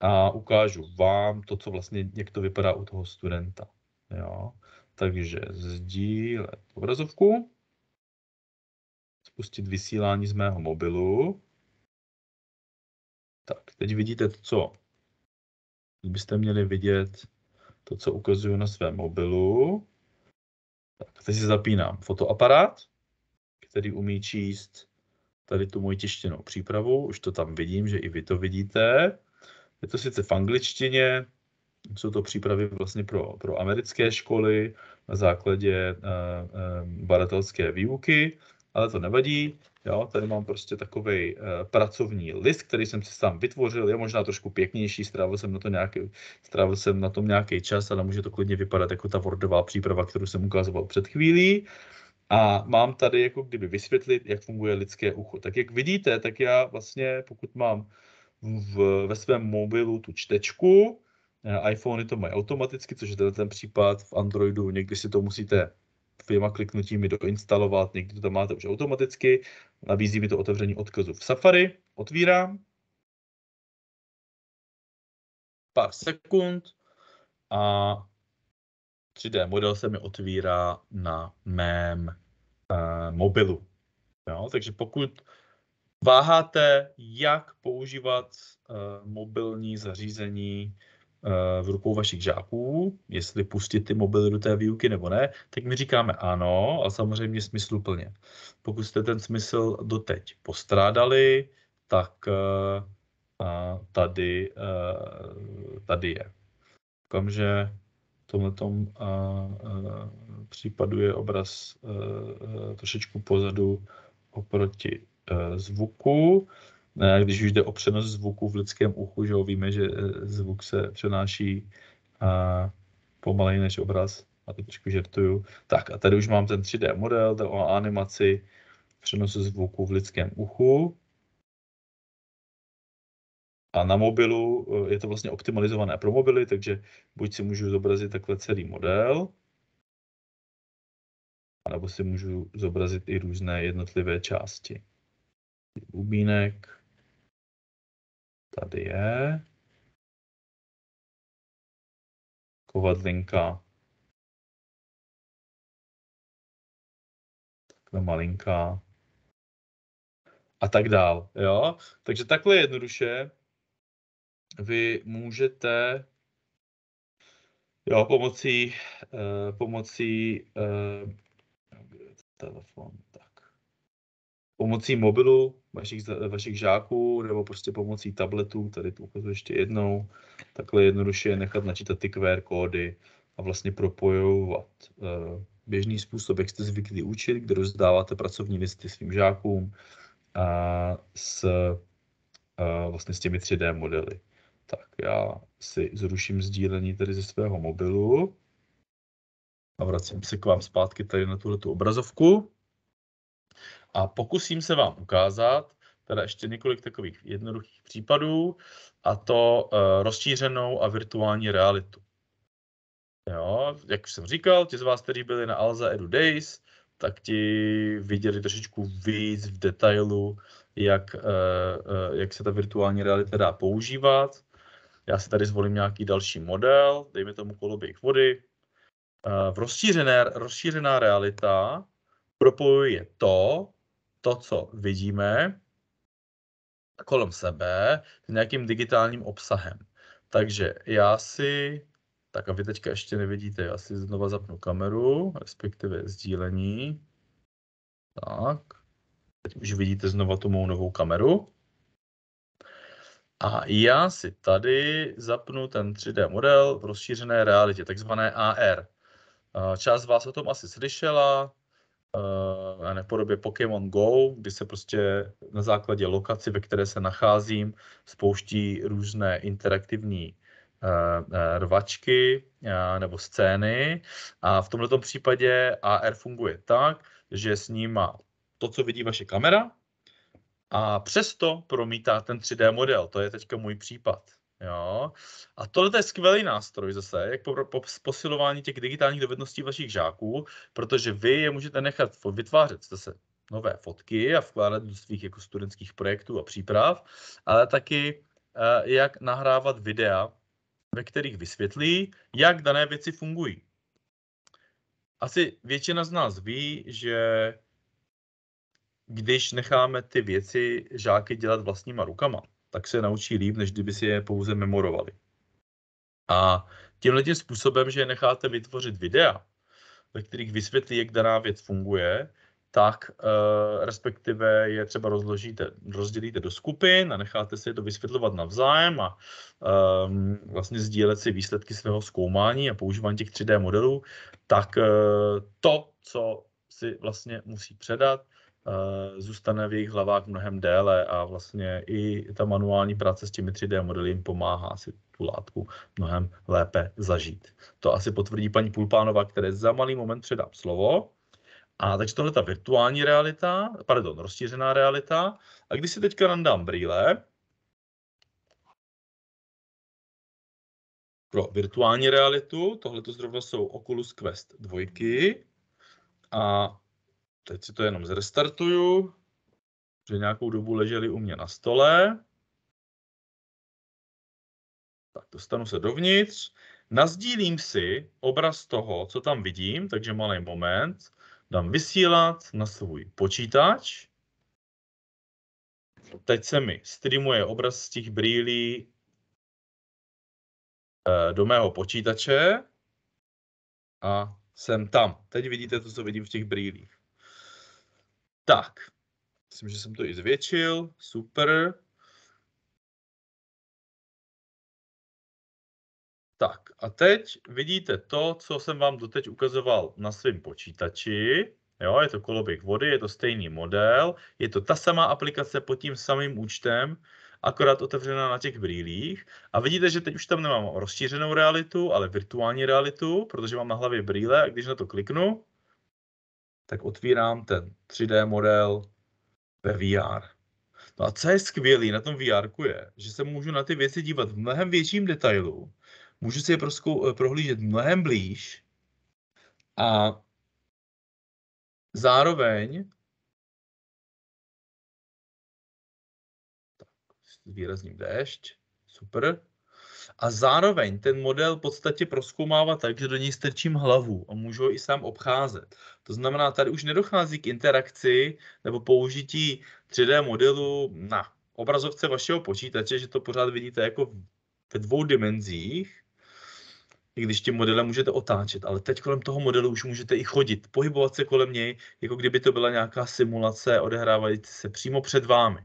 A: a ukážu vám to, co vlastně, jak to vypadá u toho studenta. Jo? Takže sdílet
B: obrazovku spustit vysílání z mého mobilu. Tak, teď vidíte to, co byste měli vidět, to, co ukazuju na svém mobilu. Tak, teď si
A: zapínám fotoaparát, který umí číst tady tu moji tištěnou přípravu. Už to tam vidím, že i vy to vidíte. Je to sice v angličtině, jsou to přípravy vlastně pro, pro americké školy na základě uh, eh, uh, eh, baratelské výuky, ale to nevadí. Jo, tady mám prostě takový uh, eh, pracovní list, který jsem si sám vytvořil, je možná trošku pěknější, strávil jsem, na to nějaký, strávil jsem na tom nějaký čas, ale může to klidně vypadat jako ta Wordová příprava, kterou jsem ukazoval před chvílí. A mám tady jako kdyby vysvětlit, jak funguje lidské ucho. Tak jak vidíte, tak já vlastně, pokud mám v, ve svém mobilu tu čtečku, eh, iPhony to mají automaticky, což je ten případ v Androidu, někdy si to musíte dvěma kliknutími doinstalovat, někdy to máte už automaticky, nabízí mi to otevření odkazu v
B: Safari, otvírám, pár sekund a 3D model se mi otvírá na
A: mém e, mobilu. Jo? Takže pokud váháte, jak používat e, mobilní zařízení Eh, v rukou vašich žáků, jestli pustit ty mobily do té výuky nebo ne, tak my říkáme ano a samozřejmě smysluplně. Pokud jste ten smysl doteď postrádali, tak eh, tady, eh, tady je. Koukám, že v tomto případu je obraz trošičku pozadu oproti zvuku. Eh, když už jde o přenos zvuku v lidském uchu, že jo, víme, že eh, zvuk se přenáší a eh, pomaleji než obraz, a to trošku žertuju. Tak a tady už mám ten 3D model, to o animaci přenosu zvuku v lidském uchu.
B: A na mobilu je to vlastně optimalizované pro mobily, takže buď si můžu zobrazit takhle celý model, nebo si můžu zobrazit i různé jednotlivé části. ubínek. Tady je. Kovadlinka. Takhle malinká. A tak dál, jo? Takže takhle jednoduše vy můžete
A: jo, pomocí, eh, pomocí eh, telefon, tak. Pomocí mobilu vašich, vašich žáků nebo prostě pomocí tabletů, tady to ukazuji ještě jednou, takhle jednoduše nechat načítat ty QR kódy a vlastně propojovat eh, běžný způsob, jak jste zvyklí učit, kde rozdáváte pracovní listy svým žákům a s, a eh, vlastně s těmi 3D modely. Tak já si zruším sdílení tady ze svého mobilu a vracím se k vám zpátky tady na tuhle obrazovku. A pokusím se vám ukázat teda ještě několik takových jednoduchých případů, a to eh, rozšířenou a virtuální realitu. Jo, jak už jsem říkal, ti z vás, kteří byli na Alza Edu Days, tak ti viděli trošičku víc v detailu, jak, eh, eh, jak se ta virtuální realita dá používat. Já si tady zvolím nějaký další model, dejme tomu koloběh vody. V rozšířené, rozšířená realita propojuje to, to, co vidíme kolem sebe, s nějakým digitálním obsahem. Takže já si, tak a vy teďka ještě nevidíte, já si znova zapnu kameru, respektive sdílení. Tak, teď už vidíte znova tu mou novou kameru. A já si tady zapnu ten 3D model v rozšířené realitě, takzvané AR. Část z vás o tom asi slyšela, Eh, ne nevím, podobě Pokémon Go, kdy se prostě na základě lokaci, ve které se nacházím, spouští různé interaktivní eh, eh, rvačky nebo scény a v tomto případě AR funguje tak, že snímá to, co vidí vaše kamera a přesto promítá ten 3D model. To je teďka můj případ. Jo. A tohle je skvělý nástroj zase, jak po, po posilování těch digitálních dovedností vašich žáků, protože vy je můžete nechat vytvářet zase nové fotky a vkládat do svých jako studentských projektů a příprav, ale taky eh, jak nahrávat videa, ve kterých vysvětlí, jak dané věci fungují. Asi většina z nás ví, že když necháme ty věci žáky dělat vlastníma rukama, tak se naučí líp, než kdyby si je pouze memorovali. A tímhle tím způsobem, že necháte vytvořit videa, ve kterých vysvětlí, jak daná věc funguje, tak e, respektive je třeba rozložíte, rozdělíte do skupin a necháte si to vysvětlovat navzájem a e, vlastně sdílet si výsledky svého zkoumání a používání těch 3D modelů, tak e, to, co si vlastně musí předat, Eh, zůstane v jejich hlavách mnohem déle a vlastně i ta manuální práce s těmi 3D modely jim pomáhá si tu látku mnohem lépe zažít. To asi potvrdí paní Pulpánova, které za malý moment předám slovo. A takže tohle ta virtuální realita, pardon, rozšířená realita. A když si teďka nandám
B: brýle, pro virtuální realitu, tohle to zrovna jsou Oculus Quest 2, a Teď si to jenom zrestartuju, že nějakou dobu leželi u mě na stole. Tak dostanu se dovnitř.
A: Nazdílím si obraz toho, co tam vidím, takže malý moment. Dám vysílat na svůj počítač. Teď se mi streamuje obraz z těch brýlí eh, do mého počítače a jsem tam. Teď vidíte to, co vidím v těch
B: brýlích. Tak, myslím, že jsem to i zvětšil, super. Tak a teď vidíte to, co jsem vám doteď ukazoval na svém počítači.
A: Jo, je to koloběh vody, je to stejný model, je to ta samá aplikace pod tím samým účtem, akorát otevřená na těch brýlích. A vidíte, že teď už tam nemám rozšířenou realitu, ale virtuální realitu, protože mám na hlavě brýle a když na to kliknu, tak otvírám ten 3D model ve VR. No a co je skvělé na tom VR je, že se můžu na ty věci dívat v mnohem větším detailu, můžu si
B: je proskou, eh, prohlížet mnohem blíž a zároveň tak, výrazním déšť, super, a zároveň ten model
A: v podstatě proskoumává tak, že do něj strčím hlavu a můžu ho i sám obcházet. To znamená, tady už nedochází k interakci nebo použití 3D modelu na obrazovce vašeho počítače, že to pořád vidíte jako ve dvou dimenzích, i když tím modelem můžete otáčet, ale teď kolem toho modelu už můžete i chodit, pohybovat se kolem něj, jako kdyby to byla nějaká simulace odehrávající se přímo před vámi.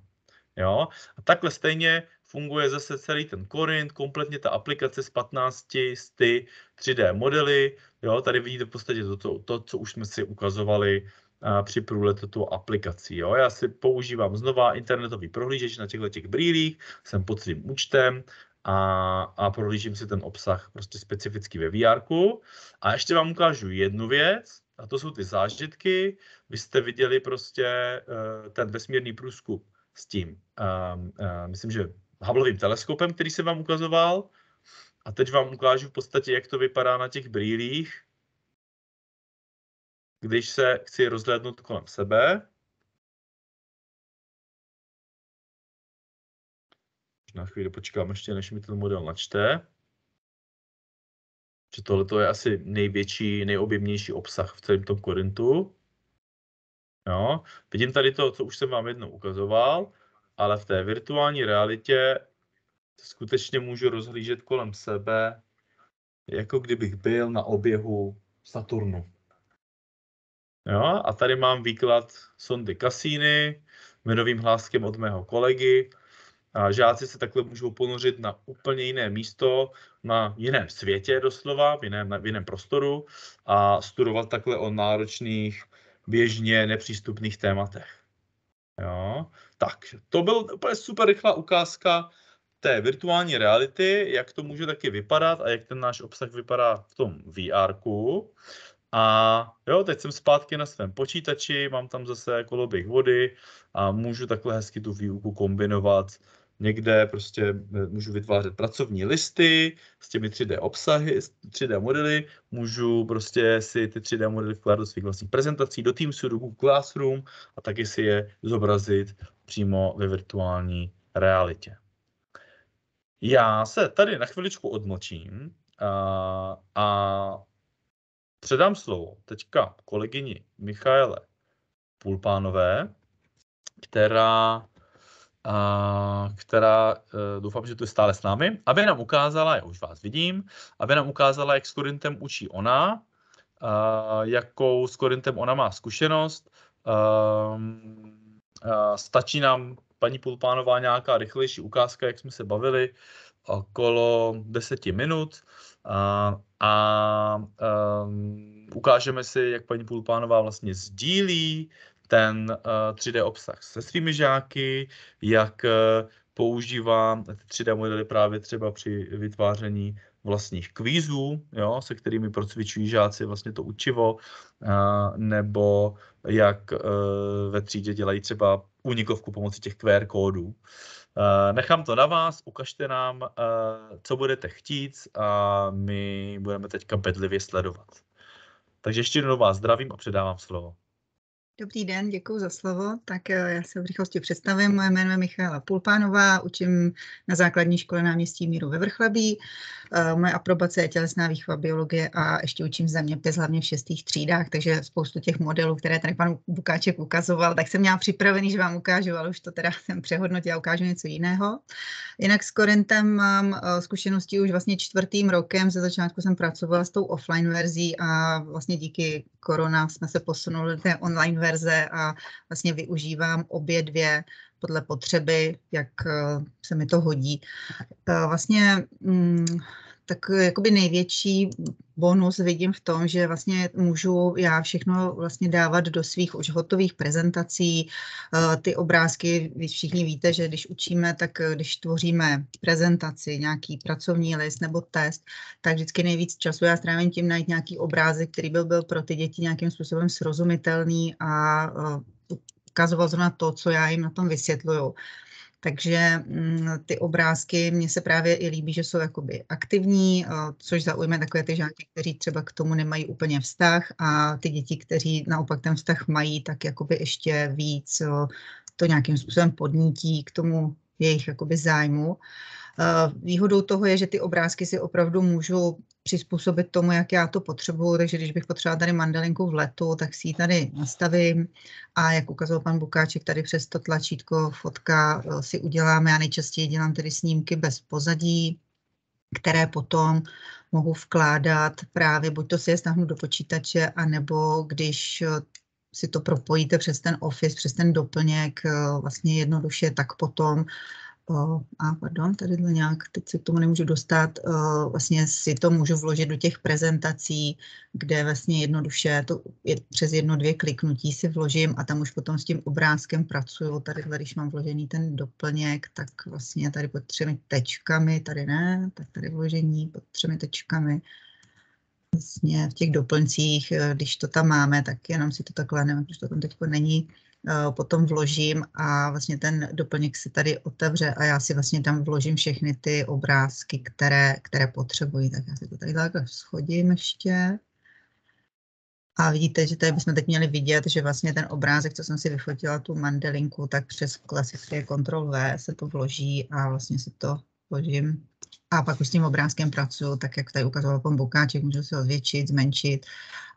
A: Jo? A takhle stejně funguje zase celý ten Korint, kompletně ta aplikace z 15 z ty 3D modely. Jo, tady vidíte v podstatě to, to, to co už jsme si ukazovali a, při průletu tu aplikací. Jo. Já si používám znova internetový prohlížeč na těchto těch brýlích, jsem pod svým účtem a, a prohlížím si ten obsah prostě specificky ve vr -ku. A ještě vám ukážu jednu věc, a to jsou ty zážitky. Vy jste viděli prostě uh, ten vesmírný průzkum s tím, uh, uh, myslím, že Hubbleovým teleskopem, který jsem vám ukazoval. A teď vám ukážu
B: v podstatě, jak to vypadá na těch brýlích, když se chci rozhlédnout kolem sebe. Na chvíli počkám ještě, než mi ten model načte.
A: Že tohle je asi největší, nejobjemnější obsah v celém tom korintu. Jo. Vidím tady to, co už jsem vám jednou ukazoval ale v té virtuální realitě skutečně můžu rozhlížet kolem sebe, jako kdybych byl na oběhu Saturnu. Jo, a tady mám výklad sondy Cassini, jmenovým hláskem od mého kolegy. A žáci se takhle můžou ponořit na úplně jiné místo, na jiném světě doslova, v jiném, v jiném prostoru a studovat takhle o náročných, běžně nepřístupných tématech. Jo? Tak, to byl úplně super rychlá ukázka té virtuální reality, jak to může taky vypadat a jak ten náš obsah vypadá v tom vr -ku. A jo, teď jsem zpátky na svém počítači, mám tam zase koloběh jako vody a můžu takhle hezky tu výuku kombinovat. Někde prostě e, můžu vytvářet pracovní listy s těmi 3D obsahy, 3D modely, můžu prostě si ty 3D modely vkládat do svých vlastních prezentací, do Teamsu, do Google Classroom a taky si je zobrazit přímo ve virtuální realitě. Já se tady na chviličku odmlčím a, a předám slovo teďka kolegyni Michaele Pulpánové, která, a, která e, doufám, že tu je stále s námi, aby nám ukázala, já už vás vidím, aby nám ukázala, jak s Korintem učí ona, a, jakou s Korintem ona má zkušenost, A, Eh, stačí nám paní Pulpánová nějaká rychlejší ukázka, jak jsme se bavili, okolo 10 minut eh, a, a eh, um, ukážeme si, jak paní Pulpánová vlastně sdílí ten uh, 3D obsah se svými žáky, jak uh, používá 3D modely právě třeba při vytváření vlastních kvízů, jo, se kterými procvičují žáci vlastně to učivo, a, nebo jak e, ve třídě dělají třeba unikovku pomocí těch QR kódů. E, nechám to na vás, ukažte nám, e, co budete chtít a my budeme teďka bedlivě sledovat. Takže ještě jednou vás zdravím a předávám slovo.
C: Dobrý den, děkuji za slovo. Tak eh, já se v rychlosti představím. Moje jméno je Michála Pulpánová, učím na základní škole náměstí Míru ve Vrchlabí. Eh, moje aprobace je tělesná výchova biologie a ještě učím zeměpis hlavně v šestých třídách, takže spoustu těch modelů, které tady pan Bukáček ukazoval, tak jsem měla připravený, že vám ukážu, ale už to teda jsem přehodnotila, ukážu něco jiného. Jinak s Korentem mám eh, zkušenosti už vlastně čtvrtým rokem. Ze začátku jsem pracovala s tou offline verzí a vlastně díky korona jsme se posunuli do té online verze a vlastně využívám obě dvě podle potřeby, jak eh, se mi to hodí. Eh, vlastně mm, tak eh, jakoby největší bonus vidím v tom, že vlastně můžu já všechno vlastně dávat do svých už hotových prezentací. Eh, ty obrázky, vy všichni víte, že když učíme, tak eh, když tvoříme prezentaci, nějaký pracovní list nebo test, tak vždycky nejvíc času já strávím tím najít nějaký obrázek, který byl, byl pro ty děti nějakým způsobem srozumitelný a ukazoval zrovna to, co já jim na tom vysvětluju. Takže mm, ty obrázky, mně se právě i líbí, že jsou jakoby aktivní, eh, což zaujme takové ty žáky, kteří třeba k tomu nemají úplně vztah a ty děti, kteří naopak ten vztah mají, tak jakoby ještě víc eh, to nějakým způsobem podnítí k tomu jejich jakoby zájmu. Eh, výhodou toho je, že ty obrázky si opravdu můžu přizpůsobit tomu, jak já to potřebuju, takže když bych potřebovala tady mandelinku v letu, tak si ji tady nastavím a jak ukázal pan Bukáček, tady přes to tlačítko fotka eh, si uděláme já nejčastěji dělám tedy snímky bez pozadí, které potom mohu vkládat právě, buď to si je stáhnu do počítače, anebo když eh, si to propojíte přes ten Office, přes ten doplněk eh, vlastně jednoduše, tak potom a pardon, tadyhle nějak, teď se k tomu nemůžu dostat, uh, vlastně si to můžu vložit do těch prezentací, kde vlastně jednoduše to je, přes jedno, dvě kliknutí si vložím a tam už potom s tím obrázkem pracuju. Tady, když mám vložený ten doplněk, tak vlastně tady pod třemi tečkami, tady ne, tak tady vložení pod třemi tečkami. Vlastně v těch doplňcích, e, když to tam máme, tak jenom si to takhle, nevím, proč to tam teď není, Eh, potom vložím a vlastně ten doplněk se tady otevře a já si vlastně tam vložím všechny ty obrázky, které, které potřebuji. Tak já si to tady takhle schodím ještě. A vidíte, že tady bychom teď měli vidět, že vlastně ten obrázek, co jsem si vyfotila, tu mandelinku, tak přes klasické Ctrl V se to vloží a vlastně si to vložím a pak už s tím obrázkem pracuju, tak jak tady ukazoval pan Bukáček, můžu si ho zvětšit, zmenšit.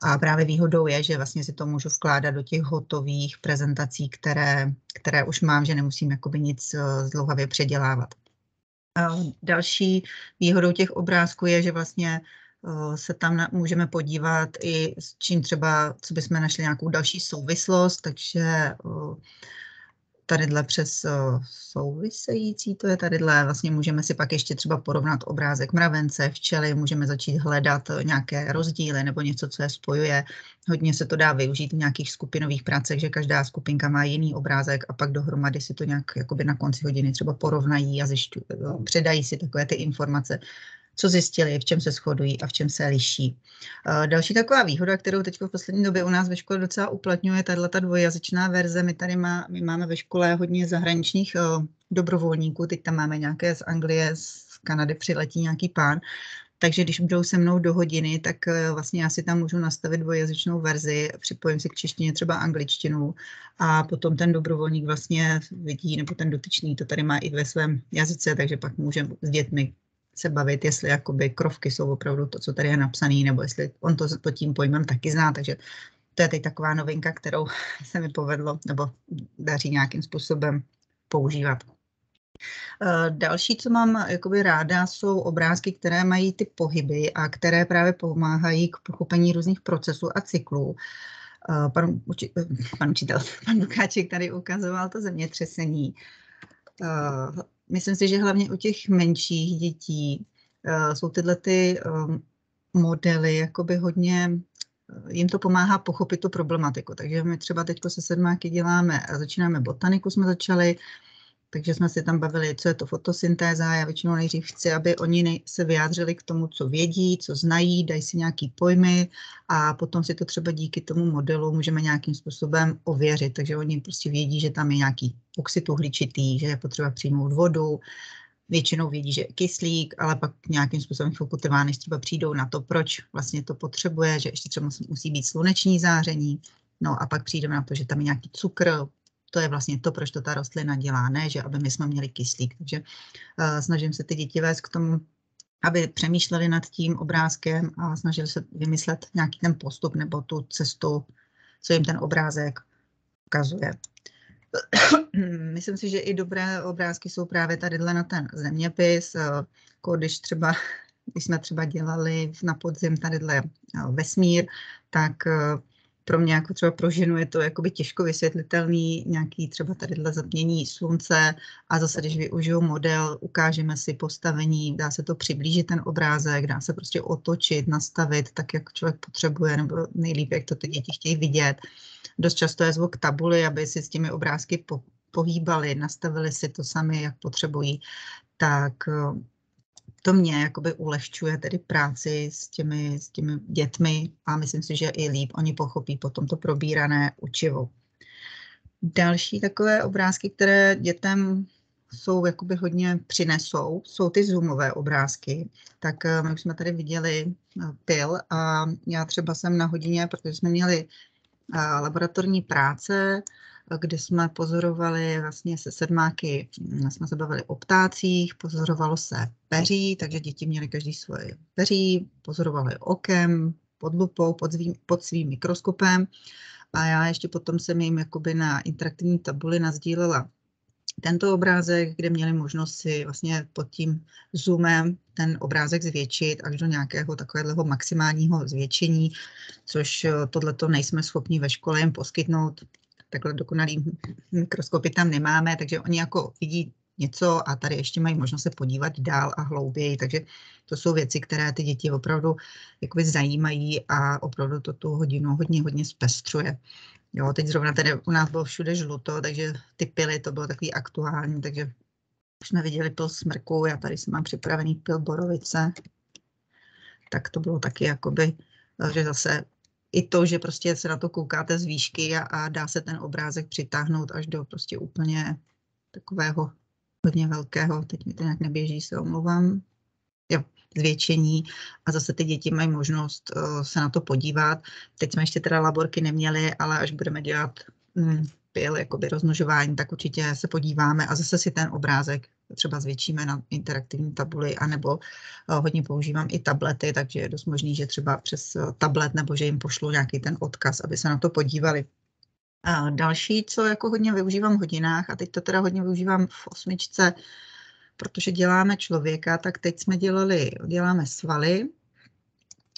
C: A právě výhodou je, že vlastně si to můžu vkládat do těch hotových prezentací, které, které už mám, že nemusím jakoby nic eh, zdlouhavě předělávat. A další výhodou těch obrázků je, že vlastně eh, se tam na, můžeme podívat i s čím třeba, co bychom našli nějakou další souvislost, takže eh, tadyhle přes eh, související, to je tadyhle, vlastně můžeme si pak ještě třeba porovnat obrázek mravence, včely, můžeme začít hledat eh, nějaké rozdíly nebo něco, co je spojuje. Hodně se to dá využít v nějakých skupinových pracech, že každá skupinka má jiný obrázek a pak dohromady si to nějak jakoby na konci hodiny třeba porovnají a zjišťují, eh, no, předají si takové ty informace co zjistili, v čem se shodují a v čem se liší. Eh, další taková výhoda, kterou teď v poslední době u nás ve škole docela uplatňuje, je ta dvojjazyčná verze. My tady má, my máme ve škole hodně zahraničních eh, dobrovolníků, teď tam máme nějaké z Anglie, z Kanady přiletí nějaký pán, takže když budou se mnou do hodiny, tak eh, vlastně já si tam můžu nastavit dvojazyčnou verzi, připojím si k češtině třeba angličtinu a potom ten dobrovolník vlastně vidí, nebo ten dotyčný to tady má i ve svém jazyce, takže pak můžeme s dětmi se bavit, jestli jakoby krovky jsou opravdu to, co tady je napsané, nebo jestli on to pod tím pojmem taky zná, takže to je teď taková novinka, kterou se mi povedlo, nebo daří nějakým způsobem používat. Eh, další, co mám jakoby ráda, jsou obrázky, které mají ty pohyby a které právě pomáhají k pochopení různých procesů a cyklů. Eh, pan, uči, eh, pan učitel, pan Lukáček tady ukazoval to zemětřesení myslím si, že hlavně u těch menších dětí uh, jsou tyhle ty um, modely jakoby hodně eh, jim to pomáhá pochopit tu problematiku. Takže my třeba teď se sedmáky děláme, a začínáme botaniku, jsme začali, takže jsme si tam bavili, co je to fotosyntéza. Já většinou nejdřív chci, aby oni se vyjádřili k tomu, co vědí, co znají, dají si nějaký pojmy a potom si to třeba díky tomu modelu můžeme nějakým způsobem ověřit. Takže oni prostě vědí, že tam je nějaký oxid uhličitý, že je potřeba přijmout vodu, většinou vědí, že je kyslík, ale pak nějakým způsobem chvilku trvá, než třeba přijdou na to, proč vlastně to potřebuje, že ještě třeba musí být sluneční záření, no a pak přijdeme na to, že tam je nějaký cukr, to je vlastně to, proč to ta rostlina dělá, ne, že aby my jsme měli kyslík. Takže uh, snažím se ty děti vést k tomu, aby přemýšleli nad tím obrázkem a snažili se vymyslet nějaký ten postup nebo tu cestu, co jim ten obrázek ukazuje. Myslím si, že i dobré obrázky jsou právě tady na ten zeměpis, eh, jako když třeba když jsme třeba dělali na podzim tadyhle eh, vesmír, tak pro mě jako třeba pro ženu je to jakoby těžko vysvětlitelný nějaký třeba tadyhle zatmění slunce a zase, když využiju model, ukážeme si postavení, dá se to přiblížit ten obrázek, dá se prostě otočit, nastavit tak, jak člověk potřebuje nebo nejlíp, jak to ty děti chtějí vidět. Dost často je zvuk tabuly, aby si s těmi obrázky po, pohýbali, nastavili si to sami, jak potřebují. Tak eh, to mě jakoby ulehčuje tedy práci s těmi, s těmi dětmi a myslím si, že i líp oni pochopí potom to probírané učivo. Další takové obrázky, které dětem jsou jakoby hodně přinesou, jsou ty zoomové obrázky. Tak eh, my už jsme tady viděli eh, pil a já třeba jsem na hodině, protože jsme měli eh, laboratorní práce, kde jsme pozorovali vlastně se sedmáky, mm, jsme se bavili o ptácích, pozorovalo se peří, takže děti měly každý svoje peří, pozorovali okem, pod lupou, pod, svým, pod svým mikroskopem a já ještě potom jsem jim jakoby na interaktivní tabuli nazdílela tento obrázek, kde měli možnost si vlastně pod tím zoomem ten obrázek zvětšit až do nějakého takového maximálního zvětšení, což eh, tohleto nejsme schopni ve škole jim poskytnout takhle dokonalý mikroskopy tam nemáme, takže oni jako vidí něco a tady ještě mají možnost se podívat dál a hlouběji, takže to jsou věci, které ty děti opravdu jakoby zajímají a opravdu to tu hodinu hodně, hodně zpestřuje. Jo, teď zrovna tady u nás bylo všude žluto, takže ty pily, to bylo takový aktuální, takže už jsme viděli pil smrku, já tady si mám připravený pil borovice, tak to bylo taky jakoby, že zase i to, že prostě se na to koukáte z výšky a, a dá se ten obrázek přitáhnout až do prostě úplně takového hodně velkého, teď mi to nějak neběží, se omlouvám, jo, zvětšení a zase ty děti mají možnost uh, se na to podívat. Teď jsme ještě teda laborky neměli, ale až budeme dělat mm, pil, jakoby rozmnožování, tak určitě se podíváme a zase si ten obrázek třeba zvětšíme na interaktivní tabuli, anebo eh, hodně používám i tablety, takže je dost možný, že třeba přes eh, tablet nebo že jim pošlu nějaký ten odkaz, aby se na to podívali. A další, co jako hodně využívám v hodinách, a teď to teda hodně využívám v osmičce, protože děláme člověka, tak teď jsme dělali, děláme svaly,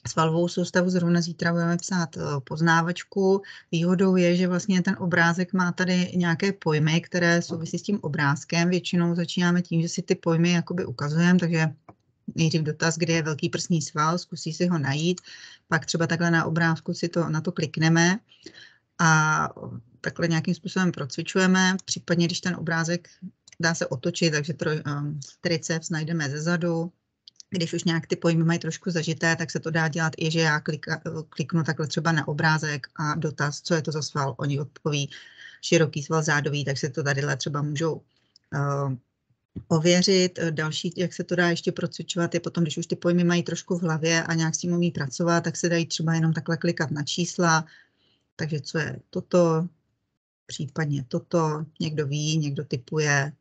C: svalovou soustavu. Zrovna zítra budeme psát eh, poznávačku. Výhodou je, že vlastně ten obrázek má tady nějaké pojmy, které souvisí s tím obrázkem. Většinou začínáme tím, že si ty pojmy jakoby ukazujeme, takže nejdřív dotaz, kde je velký prsní sval, zkusí si ho najít, pak třeba takhle na obrázku si to, na to klikneme a takhle nějakým způsobem procvičujeme, případně když ten obrázek dá se otočit, takže troj, um, triceps najdeme ze zadu, když už nějak ty pojmy mají trošku zažité, tak se to dá dělat i, že já klika, kliknu takhle třeba na obrázek a dotaz, co je to za sval, oni odpoví široký sval zádový, tak se to tadyhle třeba můžou uh, ověřit. Další, jak se to dá ještě procvičovat, je potom, když už ty pojmy mají trošku v hlavě a nějak s tím umí pracovat, tak se dají třeba jenom takhle klikat na čísla, takže co je toto, případně toto, někdo ví, někdo typuje,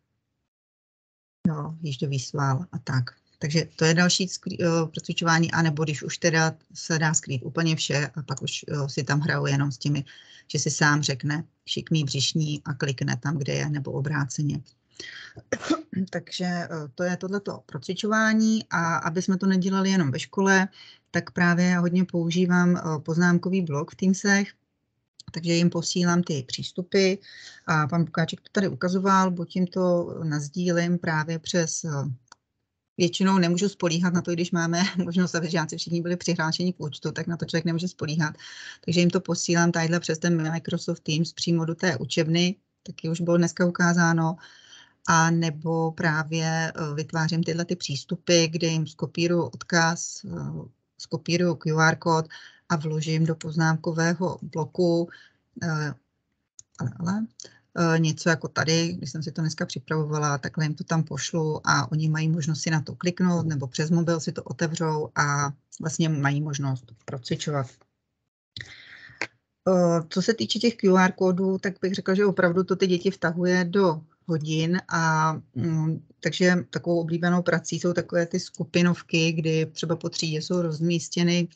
C: jo, jíždový sval a tak. Takže to je další eh, procvičování, anebo když už teda se dá skrýt úplně vše a pak už eh, si tam hraju jenom s těmi, že si sám řekne šikmý břišní a klikne tam, kde je, nebo obráceně. Takže eh, to je tohleto procvičování a aby jsme to nedělali jenom ve škole, tak právě hodně používám poznámkový blok v Teamsech, takže jim posílám ty přístupy a pan Bukáček to tady ukazoval, buď jim to nazdílím právě přes většinou nemůžu spolíhat na to, když máme možnost, aby žáci všichni byli přihlášeni k účtu, tak na to člověk nemůže spolíhat. Takže jim to posílám tadyhle přes ten Microsoft Teams přímo do té učebny, taky už bylo dneska ukázáno, a nebo právě eh, vytvářím tyhle ty přístupy, kde jim skopíruju odkaz, skopíruju eh, QR kód a vložím do poznámkového bloku. Eh, ale, ale, E, něco jako tady, když jsem si to dneska připravovala, takhle jim to tam pošlu a oni mají možnost si na to kliknout nebo přes mobil si to otevřou a vlastně mají možnost procvičovat. E, co se týče těch QR kódů, tak bych řekla, že opravdu to ty děti vtahuje do hodin a mm, takže takovou oblíbenou prací jsou takové ty skupinovky, kdy třeba po třídě jsou rozmístěny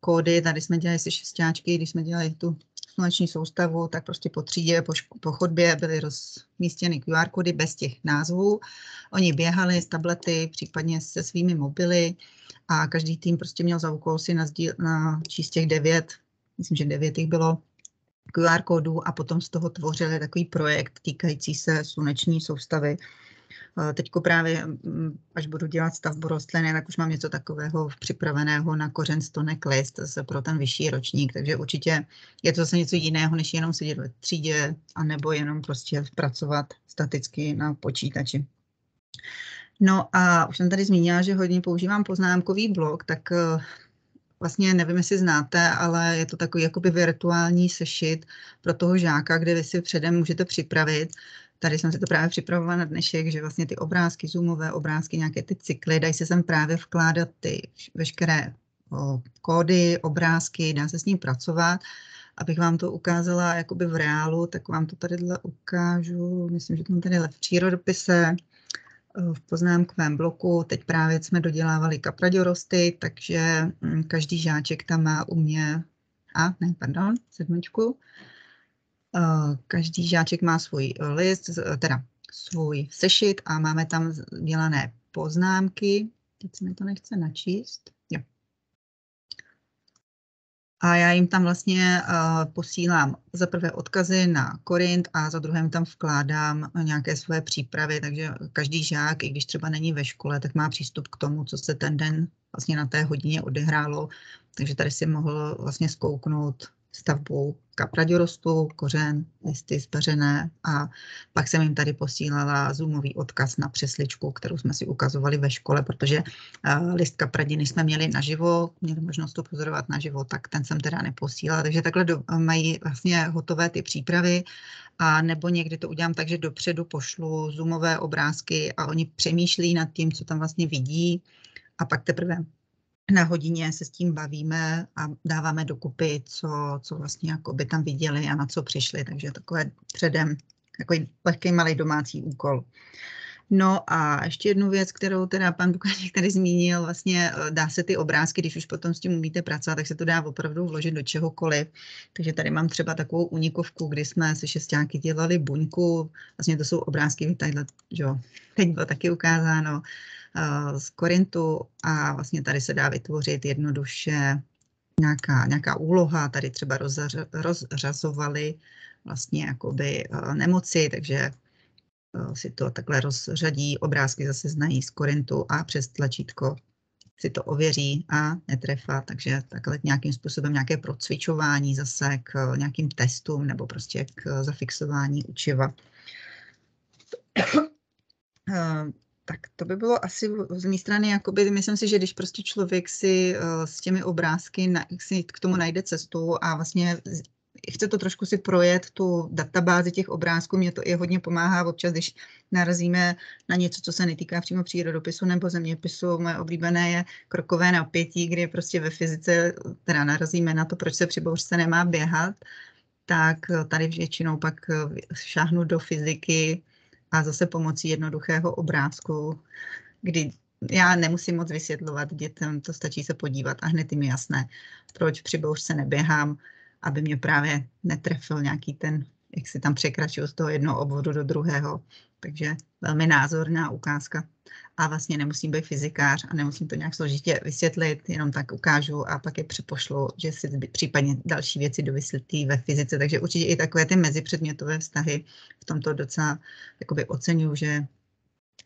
C: kódy. Tady jsme dělali se šestáčky, když jsme dělali tu sluneční soustavu, tak prostě po třídě, po, po chodbě byly rozmístěny QR kody bez těch názvů. Oni běhali s tablety, případně se svými mobily a každý tým prostě měl za úkol si zdíl, na číst těch devět, myslím, že devět jich bylo, QR kódů a potom z toho tvořili takový projekt týkající se sluneční soustavy Teď právě, mm, až budu dělat stavbu rostliny, tak už mám něco takového připraveného na kořen stonek list pro ten vyšší ročník, takže určitě je to zase něco jiného, než jenom sedět ve třídě, anebo jenom prostě pracovat staticky na počítači. No a už jsem tady zmínila, že hodně používám poznámkový blok, tak eh, vlastně nevím, jestli znáte, ale je to takový jakoby virtuální sešit pro toho žáka, kde vy si předem můžete připravit tady jsem se to právě připravovala na dnešek, že vlastně ty obrázky, zoomové obrázky, nějaké ty cykly, dají se sem právě vkládat ty veškeré o, kódy, obrázky, dá se s ním pracovat. Abych vám to ukázala jakoby v reálu, tak vám to tady ukážu, myslím, že tam tady v přírodopise, v poznámkovém bloku. Teď právě jsme dodělávali kapradorosty, takže mm, každý žáček tam má u mě, a ne, pardon, sedmičku, Každý žáček má svůj eh, list, eh, teda svůj sešit a máme tam dělané poznámky. Teď se mi to nechce načíst. Jo. A já jim tam vlastně uh, posílám za prvé odkazy na Korint a za druhém tam vkládám nějaké své přípravy, takže každý žák, i když třeba není ve škole, tak má přístup k tomu, co se ten den vlastně na té hodině odehrálo, takže tady si mohl vlastně zkouknout stavbou kapradiorastu, kořen, listy zbařené a pak jsem jim tady posílala zoomový odkaz na přesličku, kterou jsme si ukazovali ve škole, protože eh, list kapradiny jsme měli naživo, měli možnost to pozorovat naživo, tak ten jsem teda neposílala, takže takhle do, mají vlastně hotové ty přípravy a nebo někdy to udělám tak, že dopředu pošlu zoomové obrázky a oni přemýšlí nad tím, co tam vlastně vidí a pak teprve na hodině se s tím bavíme a dáváme dokupy, co, co vlastně jako by tam viděli a na co přišli. Takže takové předem takový lehký malý domácí úkol. No a ještě jednu věc, kterou teda pan Bukaček tady zmínil, vlastně eh, dá se ty obrázky, když už potom s tím umíte pracovat, tak se to dá opravdu vložit do čehokoliv. Takže tady mám třeba takovou unikovku, kdy jsme se šestáky dělali buňku, vlastně to jsou obrázky, tady, že jo, teď bylo taky ukázáno. Eh, z Korintu a vlastně tady se dá vytvořit jednoduše nějaká, nějaká úloha, tady třeba rozřazovali vlastně jakoby eh, nemoci, takže eh, si to takhle rozřadí, obrázky zase znají z Korintu a přes tlačítko si to ověří a netrefa, takže takhle nějakým způsobem nějaké procvičování zase k nějakým testům nebo prostě k zafixování učiva. Tak to by bylo asi z mé strany, jakoby, myslím si, že když prostě člověk si uh, s těmi obrázky na, si k tomu najde cestu a vlastně chce to trošku si projet, tu databázi těch obrázků, mě to i hodně pomáhá občas, když narazíme na něco, co se netýká přímo přírodopisu nebo zeměpisu. Moje oblíbené je krokové napětí, kdy prostě ve fyzice teda narazíme na to, proč se při bouřce nemá běhat tak eh, tady většinou pak šáhnu eh, do fyziky, a zase pomocí jednoduchého obrázku, kdy já nemusím moc vysvětlovat dětem, to stačí se podívat a hned jim je jasné, proč při bouřce neběhám, aby mě právě netrefil nějaký ten, jak si tam překračil z toho jednoho obvodu do druhého. Takže velmi názorná ukázka a vlastně nemusím být fyzikář a nemusím to nějak složitě vysvětlit, jenom tak ukážu a pak je přepošlu, že si případně další věci dovysvětlí ve fyzice. Takže určitě i takové ty mezipředmětové vztahy v tomto docela jakoby oceňuju, že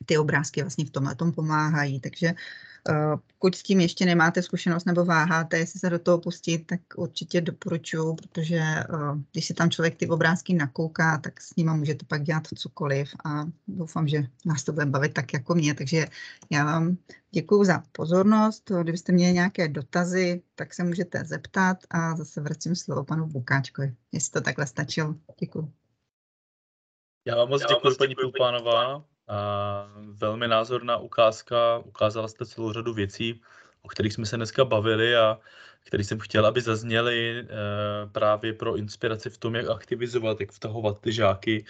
C: ty obrázky vlastně v tomhle tom pomáhají. Takže eh, pokud s tím ještě nemáte zkušenost nebo váháte, jestli se do toho pustit, tak určitě doporučuju, protože eh, když se tam člověk ty obrázky nakouká, tak s nima můžete pak dělat cokoliv a doufám, že nás to bude bavit tak jako mě. Takže já vám děkuji za pozornost. Kdybyste měli nějaké dotazy, tak se můžete zeptat a zase vracím slovo panu Bukáčkovi, jestli to takhle stačilo. Děkuji.
A: Já vám moc děkuji, paní Pulpánová. Velmi názorná ukázka, ukázala jste celou řadu věcí, o kterých jsme se dneska bavili a který jsem chtěl, aby zazněly eh, právě pro inspiraci v tom, jak aktivizovat, jak vtahovat ty žáky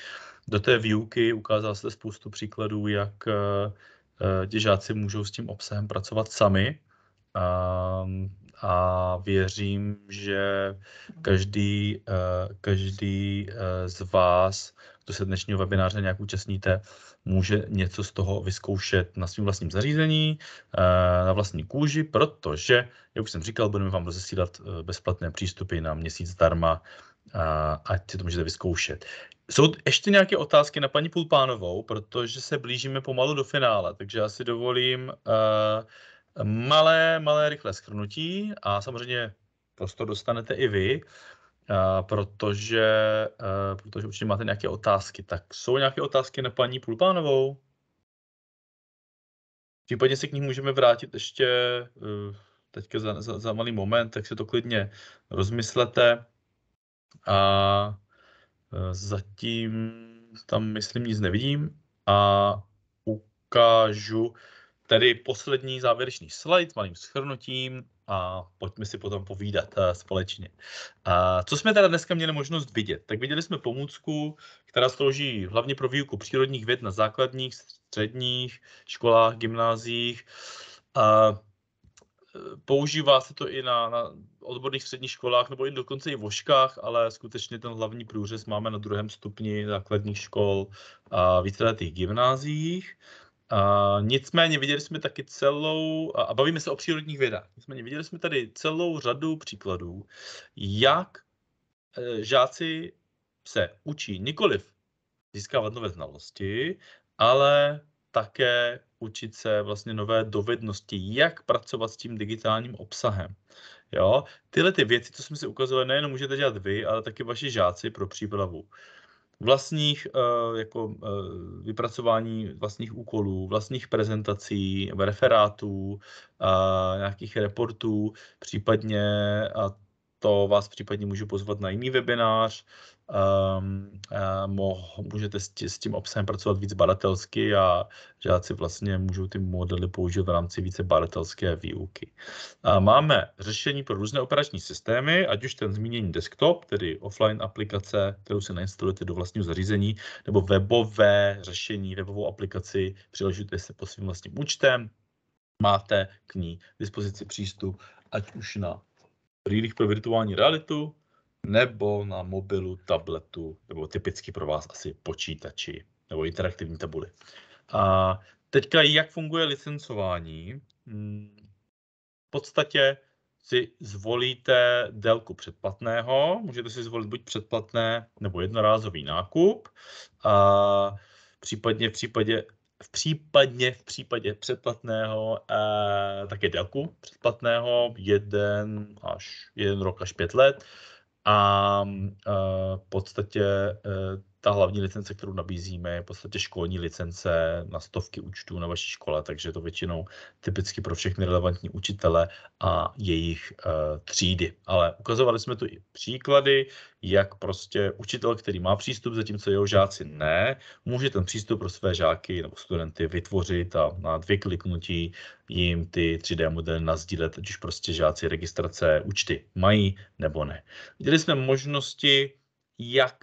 A: do té výuky. Ukázala jste spoustu příkladů, jak eh, eh, ti žáci můžou s tím obsahem pracovat sami. A, ehm, a věřím, že každý, každý z vás kdo se dnešního webináře nějak účastníte, může něco z toho vyzkoušet na svém vlastním zařízení, eh, na vlastní kůži, protože, jak už jsem říkal, budeme vám rozesílat eh, bezplatné přístupy na měsíc zdarma, eh, ať si to můžete vyzkoušet. Jsou ještě nějaké otázky na paní Pulpánovou, protože se blížíme pomalu do finále, takže já si dovolím malé, malé rychlé schrnutí a samozřejmě prostor dostanete i vy. Eh, protože, eh, protože určitě máte nějaké otázky. Tak jsou nějaké otázky na paní Pulpánovou? Případně se k ní můžeme vrátit ještě eh, teďka za, za, za malý moment, tak si to klidně rozmyslete. A zatím tam, myslím, nic nevidím a ukážu tedy poslední závěrečný slide s malým schrnutím a pojďme si potom povídat a, eh, společně. A co jsme teda dneska měli možnost vidět? Tak viděli jsme pomůcku, která slouží hlavně pro výuku přírodních věd na základních, středních školách, gymnáziích. A eh, používá se to i na, na odborných středních školách nebo i dokonce i v voškách, ale skutečně ten hlavní průřez máme na druhém stupni základních škol a víceletých gymnáziích. Uh, nicméně viděli jsme taky celou, a bavíme se o přírodních vědách, nicméně viděli jsme tady celou řadu příkladů, jak e, žáci se učí nikoliv získávat nové znalosti, ale také učit se vlastně nové dovednosti, jak pracovat s tím digitálním obsahem. Jo? Tyhle ty věci, co jsme si ukazovali, nejenom můžete dělat vy, ale taky vaši žáci pro přípravu vlastních eh, jako eh, vypracování vlastních úkolů, vlastních prezentací, referátů, eh, nějakých reportů, případně a to vás případně můžu pozvat na jiný webinář, um, moh, můžete s, s tím obsahem pracovat víc badatelsky a žáci vlastně můžou ty modely použít v rámci více badatelské výuky. A máme řešení pro různé operační systémy, ať už ten zmíněný desktop, tedy offline aplikace, kterou si nainstalujete do vlastního zařízení, nebo webové řešení, webovou aplikaci, přiložíte se pod svým vlastním účtem, máte k ní dispozici přístup, ať už na brýlích pro virtuální realitu, nebo na mobilu, tabletu, nebo typicky pro vás asi počítači nebo interaktivní tabuli. A teďka, jak funguje licencování? V podstatě si zvolíte délku předplatného, můžete si zvolit buď předplatné nebo jednorázový nákup, a případně v případě v případně v případě předplatného e, eh, také délku předplatného jeden až jeden rok až pět let a eh, v podstatě eh, ta hlavní licence, kterou nabízíme, je v podstatě školní licence na stovky účtů na vaší škole, takže je to většinou typicky pro všechny relevantní učitele a jejich e, třídy. Ale ukazovali jsme tu i příklady, jak prostě učitel, který má přístup, zatímco jeho žáci ne, může ten přístup pro své žáky nebo studenty vytvořit a na dvě kliknutí jim ty 3D modely nazdílet, ať už prostě žáci registrace účty mají nebo ne. Viděli jsme možnosti, jak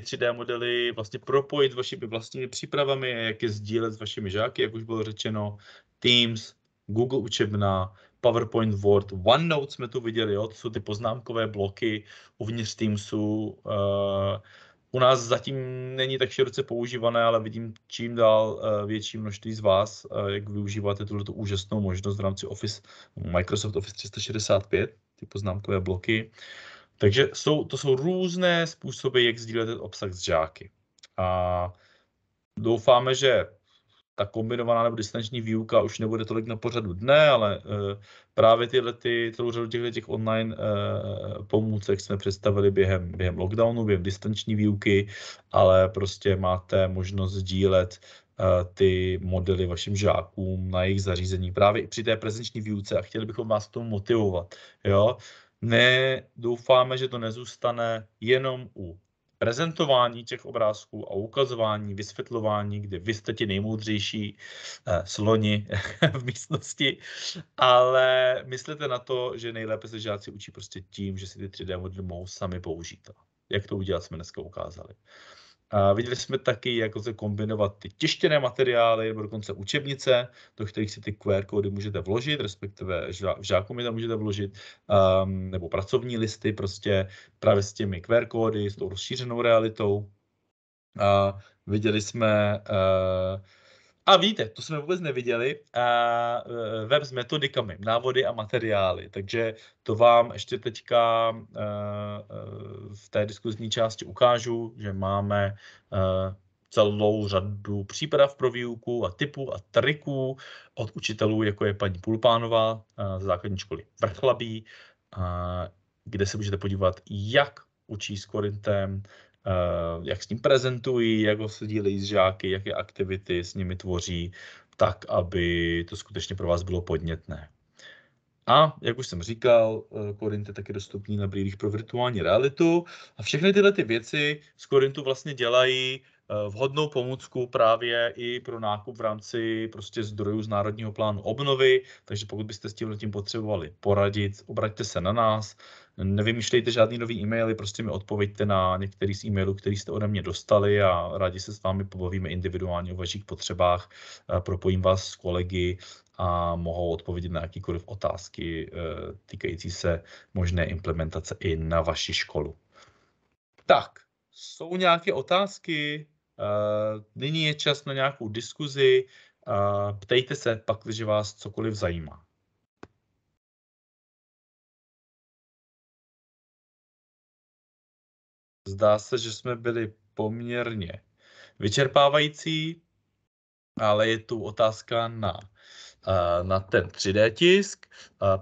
A: ty 3D modely vlastně propojit s vašimi vlastními přípravami, jak je sdílet s vašimi žáky, jak už bylo řečeno, Teams, Google učebna, PowerPoint, Word, OneNote jsme tu viděli, jo, to jsou ty poznámkové bloky uvnitř Teamsu. Uh, u nás zatím není tak široce používané, ale vidím čím dál eh, větší množství z vás, eh, jak využíváte tuto úžasnou možnost v rámci Office, Microsoft Office 365, ty poznámkové bloky. Uh, takže jsou, to jsou různé způsoby, jak sdílet ten obsah s žáky. A doufáme, že ta kombinovaná nebo distanční výuka už nebude tolik na pořadu dne, ale e, právě tyhle ty, celou řadu těchto těch online e, pomůcek jsme představili během, během lockdownu, během distanční výuky, ale prostě máte možnost sdílet e, ty modely vašim žákům na jejich zařízení právě i při té prezenční výuce a chtěli bychom vás k tomu motivovat. Jo? My doufáme, že to nezůstane jenom u prezentování těch obrázků a ukazování, vysvětlování, kde vy jste ti nejmoudřejší eh, sloni v místnosti, ale myslete na to, že nejlépe se žáci učí prostě tím, že si ty 3D modely mohou sami použít. Jak to udělat, jsme dneska ukázali. A viděli jsme taky, jak se kombinovat ty tištěné materiály nebo dokonce učebnice, do kterých si ty QR kódy můžete vložit, respektive v žáku je tam můžete vložit, um, nebo pracovní listy prostě právě s těmi QR kódy, s tou rozšířenou realitou. A viděli jsme uh, a víte, to jsme vůbec neviděli, a e, web s metodikami, návody a materiály, takže to vám ještě teďka e, e, v té diskuzní části ukážu, že máme celou řadu příprav pro výuku a typů a triků od učitelů, jako je paní Pulpánová ze základní školy Vrchlabí, kde se můžete podívat, jak učí s Korintem, Eh, jak s ním prezentují, jak ho sdílejí s žáky, jaké aktivity s nimi tvoří, tak, aby to skutečně pro vás bylo podnětné. A, jak už jsem říkal, Korint eh, je taky dostupný na brýlích pro virtuální realitu. A všechny tyhle ty věci z Korintu vlastně dělají Eh, vhodnou pomůcku právě i pro nákup v rámci prostě zdrojů z Národního plánu obnovy, takže pokud byste s tím tím potřebovali poradit, obraťte se na nás, nevymýšlejte žádný nový e-maily, prostě mi odpověďte na některý z e-mailů, který jste ode mě dostali a rádi se s vámi pobavíme individuálně o vašich potřebách, eh, propojím vás s kolegy a mohou odpovědět na jakýkoliv otázky eh, týkající se možné implementace i na vaši školu. Tak, jsou nějaké otázky? Eh, nyní je čas na nějakou diskuzi. Eh,
B: ptejte se, pak, když vás cokoliv zajímá. Zdá se, že jsme byli poměrně vyčerpávající, ale je tu otázka
A: na, eh, na ten 3D tisk.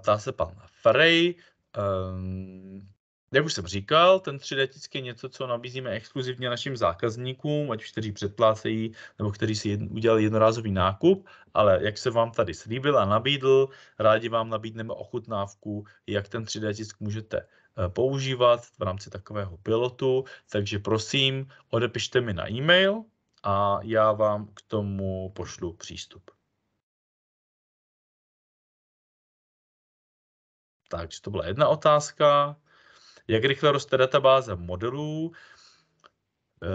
A: Ptá se pan Frey, ehm, jak už jsem říkal, ten 3D tisk je něco, co nabízíme exkluzivně našim zákazníkům, ať už kteří předplácejí nebo kteří si jedn, udělali jednorázový nákup, ale jak se vám tady slíbil a nabídl, rádi vám nabídneme ochutnávku, jak ten 3D tisk můžete eh, používat v rámci takového pilotu, takže prosím,
B: odepište mi na e-mail a já vám k tomu pošlu přístup. Takže to byla jedna otázka jak rychle roste databáze modelů.
A: Eh,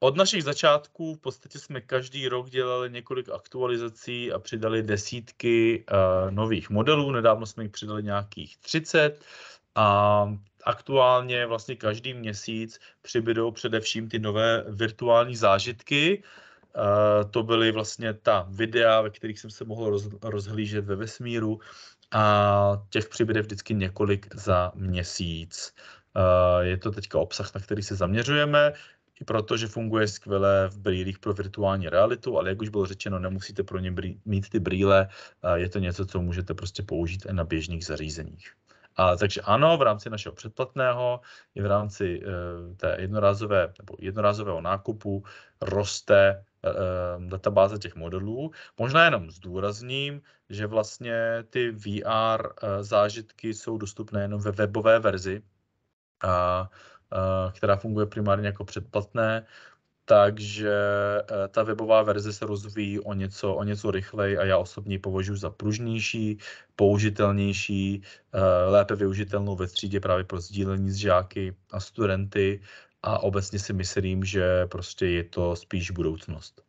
A: od našich začátků v podstatě jsme každý rok dělali několik aktualizací a přidali desítky eh, nových modelů. Nedávno jsme jich přidali nějakých 30. A aktuálně vlastně každý měsíc přibydou především ty nové virtuální zážitky. Eh, to byly vlastně ta videa, ve kterých jsem se mohl rozhlížet ve vesmíru a těch přibude vždycky několik za měsíc. Eh, je to teďka obsah, na který se zaměřujeme, i proto, že funguje skvěle v brýlích pro virtuální realitu, ale jak už bylo řečeno, nemusíte pro ně mít ty brýle, eh, je to něco, co můžete prostě použít i na běžných zařízeních. A, takže ano, v rámci našeho předplatného i v rámci e, té jednorázové, nebo jednorázového nákupu roste Eh, eh, databáze těch modelů. Možná jenom zdůrazním, že vlastně ty VR eh, zážitky jsou dostupné jenom ve webové verzi, která funguje primárně jako předplatné, takže ta webová verze se rozvíjí o něco, o něco rychleji a já osobně ji považuji za pružnější, použitelnější, lépe využitelnou ve třídě právě pro sdílení s žáky a studenty
B: a obecně si myslím, že prostě je to spíš budoucnost.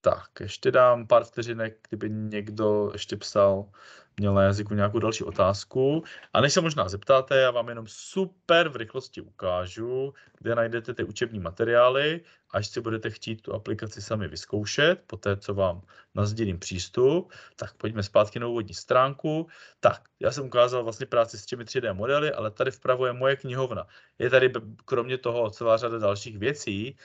B: Tak, ještě dám pár vteřinek, kdyby někdo ještě psal měl na jazyku
A: nějakou další otázku. A než se možná zeptáte, já vám jenom super v rychlosti ukážu, kde najdete ty učební materiály, až si budete chtít tu aplikaci sami vyzkoušet, po té, co vám nazdělím přístup. Tak pojďme zpátky na úvodní stránku. Tak, já jsem ukázal vlastně práci s těmi 3D modely, ale tady vpravo je moje knihovna. Je tady kromě toho celá řada dalších věcí,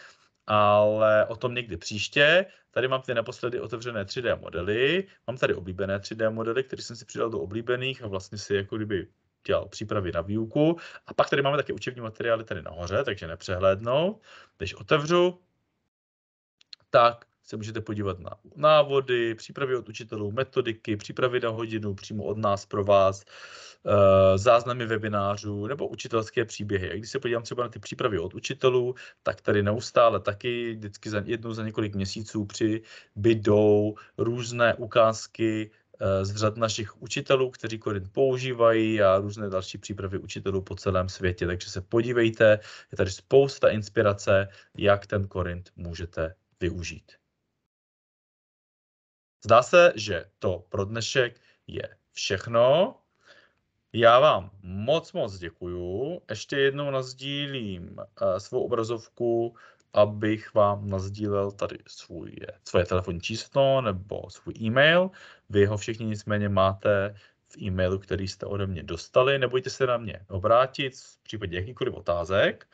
A: ale o tom někdy příště. Tady mám ty naposledy otevřené 3D modely, mám tady oblíbené 3D modely, které jsem si přidal do oblíbených a vlastně si jako kdyby dělal přípravy na výuku. A pak tady máme také učební materiály tady nahoře, takže nepřehlédnou. Když otevřu, tak se můžete podívat na návody, přípravy od učitelů, metodiky, přípravy na hodinu přímo od nás pro vás, eh, záznamy webinářů nebo učitelské příběhy. A když se podívám třeba na ty přípravy od učitelů, tak tady neustále taky vždycky za jednou za několik měsíců přibydou různé ukázky eh, z řad našich učitelů, kteří Korin používají a různé další přípravy učitelů po celém světě. Takže se podívejte, je tady spousta inspirace, jak ten Korint můžete využít. Zdá se, že to pro dnešek je všechno. Já vám moc, moc děkuju. Ještě jednou nazdílím eh, svou obrazovku, abych vám nazdílel tady svůj, svoje telefonní číslo nebo svůj e-mail. Vy ho všichni nicméně máte v e-mailu, který jste ode mě dostali. Nebojte se na mě obrátit v případě jakýkoliv otázek.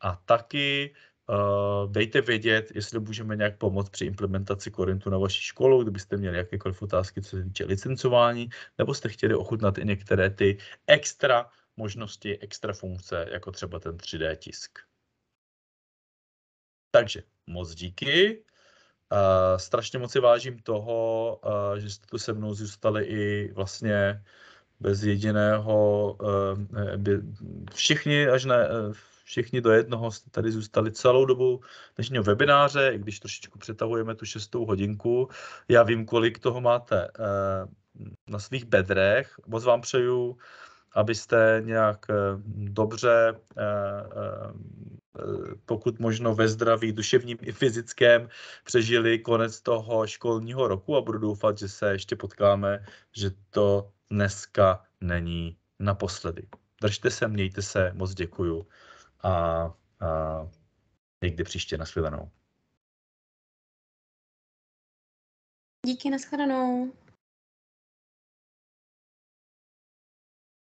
A: A taky Uh, dejte vědět, jestli můžeme nějak pomoct při implementaci Korintu na vaší školu, kdybyste měli jakékoliv otázky, co se týče licencování, nebo jste chtěli ochutnat i některé ty extra možnosti, extra funkce, jako třeba ten 3D tisk. Takže moc díky. Uh, strašně moc si vážím toho, uh, že jste tu se mnou zůstali i vlastně bez jediného, uh, všichni až na, uh, Všichni do jednoho jste tady zůstali celou dobu dnešního webináře, i když trošičku přetahujeme tu šestou hodinku. Já vím, kolik toho máte eh, na svých bedrech. Moc vám přeju, abyste nějak eh, dobře, eh, pokud možno ve zdraví, duševním i fyzickém, přežili konec toho školního roku a budu doufat, že se ještě potkáme, že to dneska není naposledy. Držte se, mějte se, moc děkuju a,
B: a někdy příště nashledanou. Díky, nashledanou.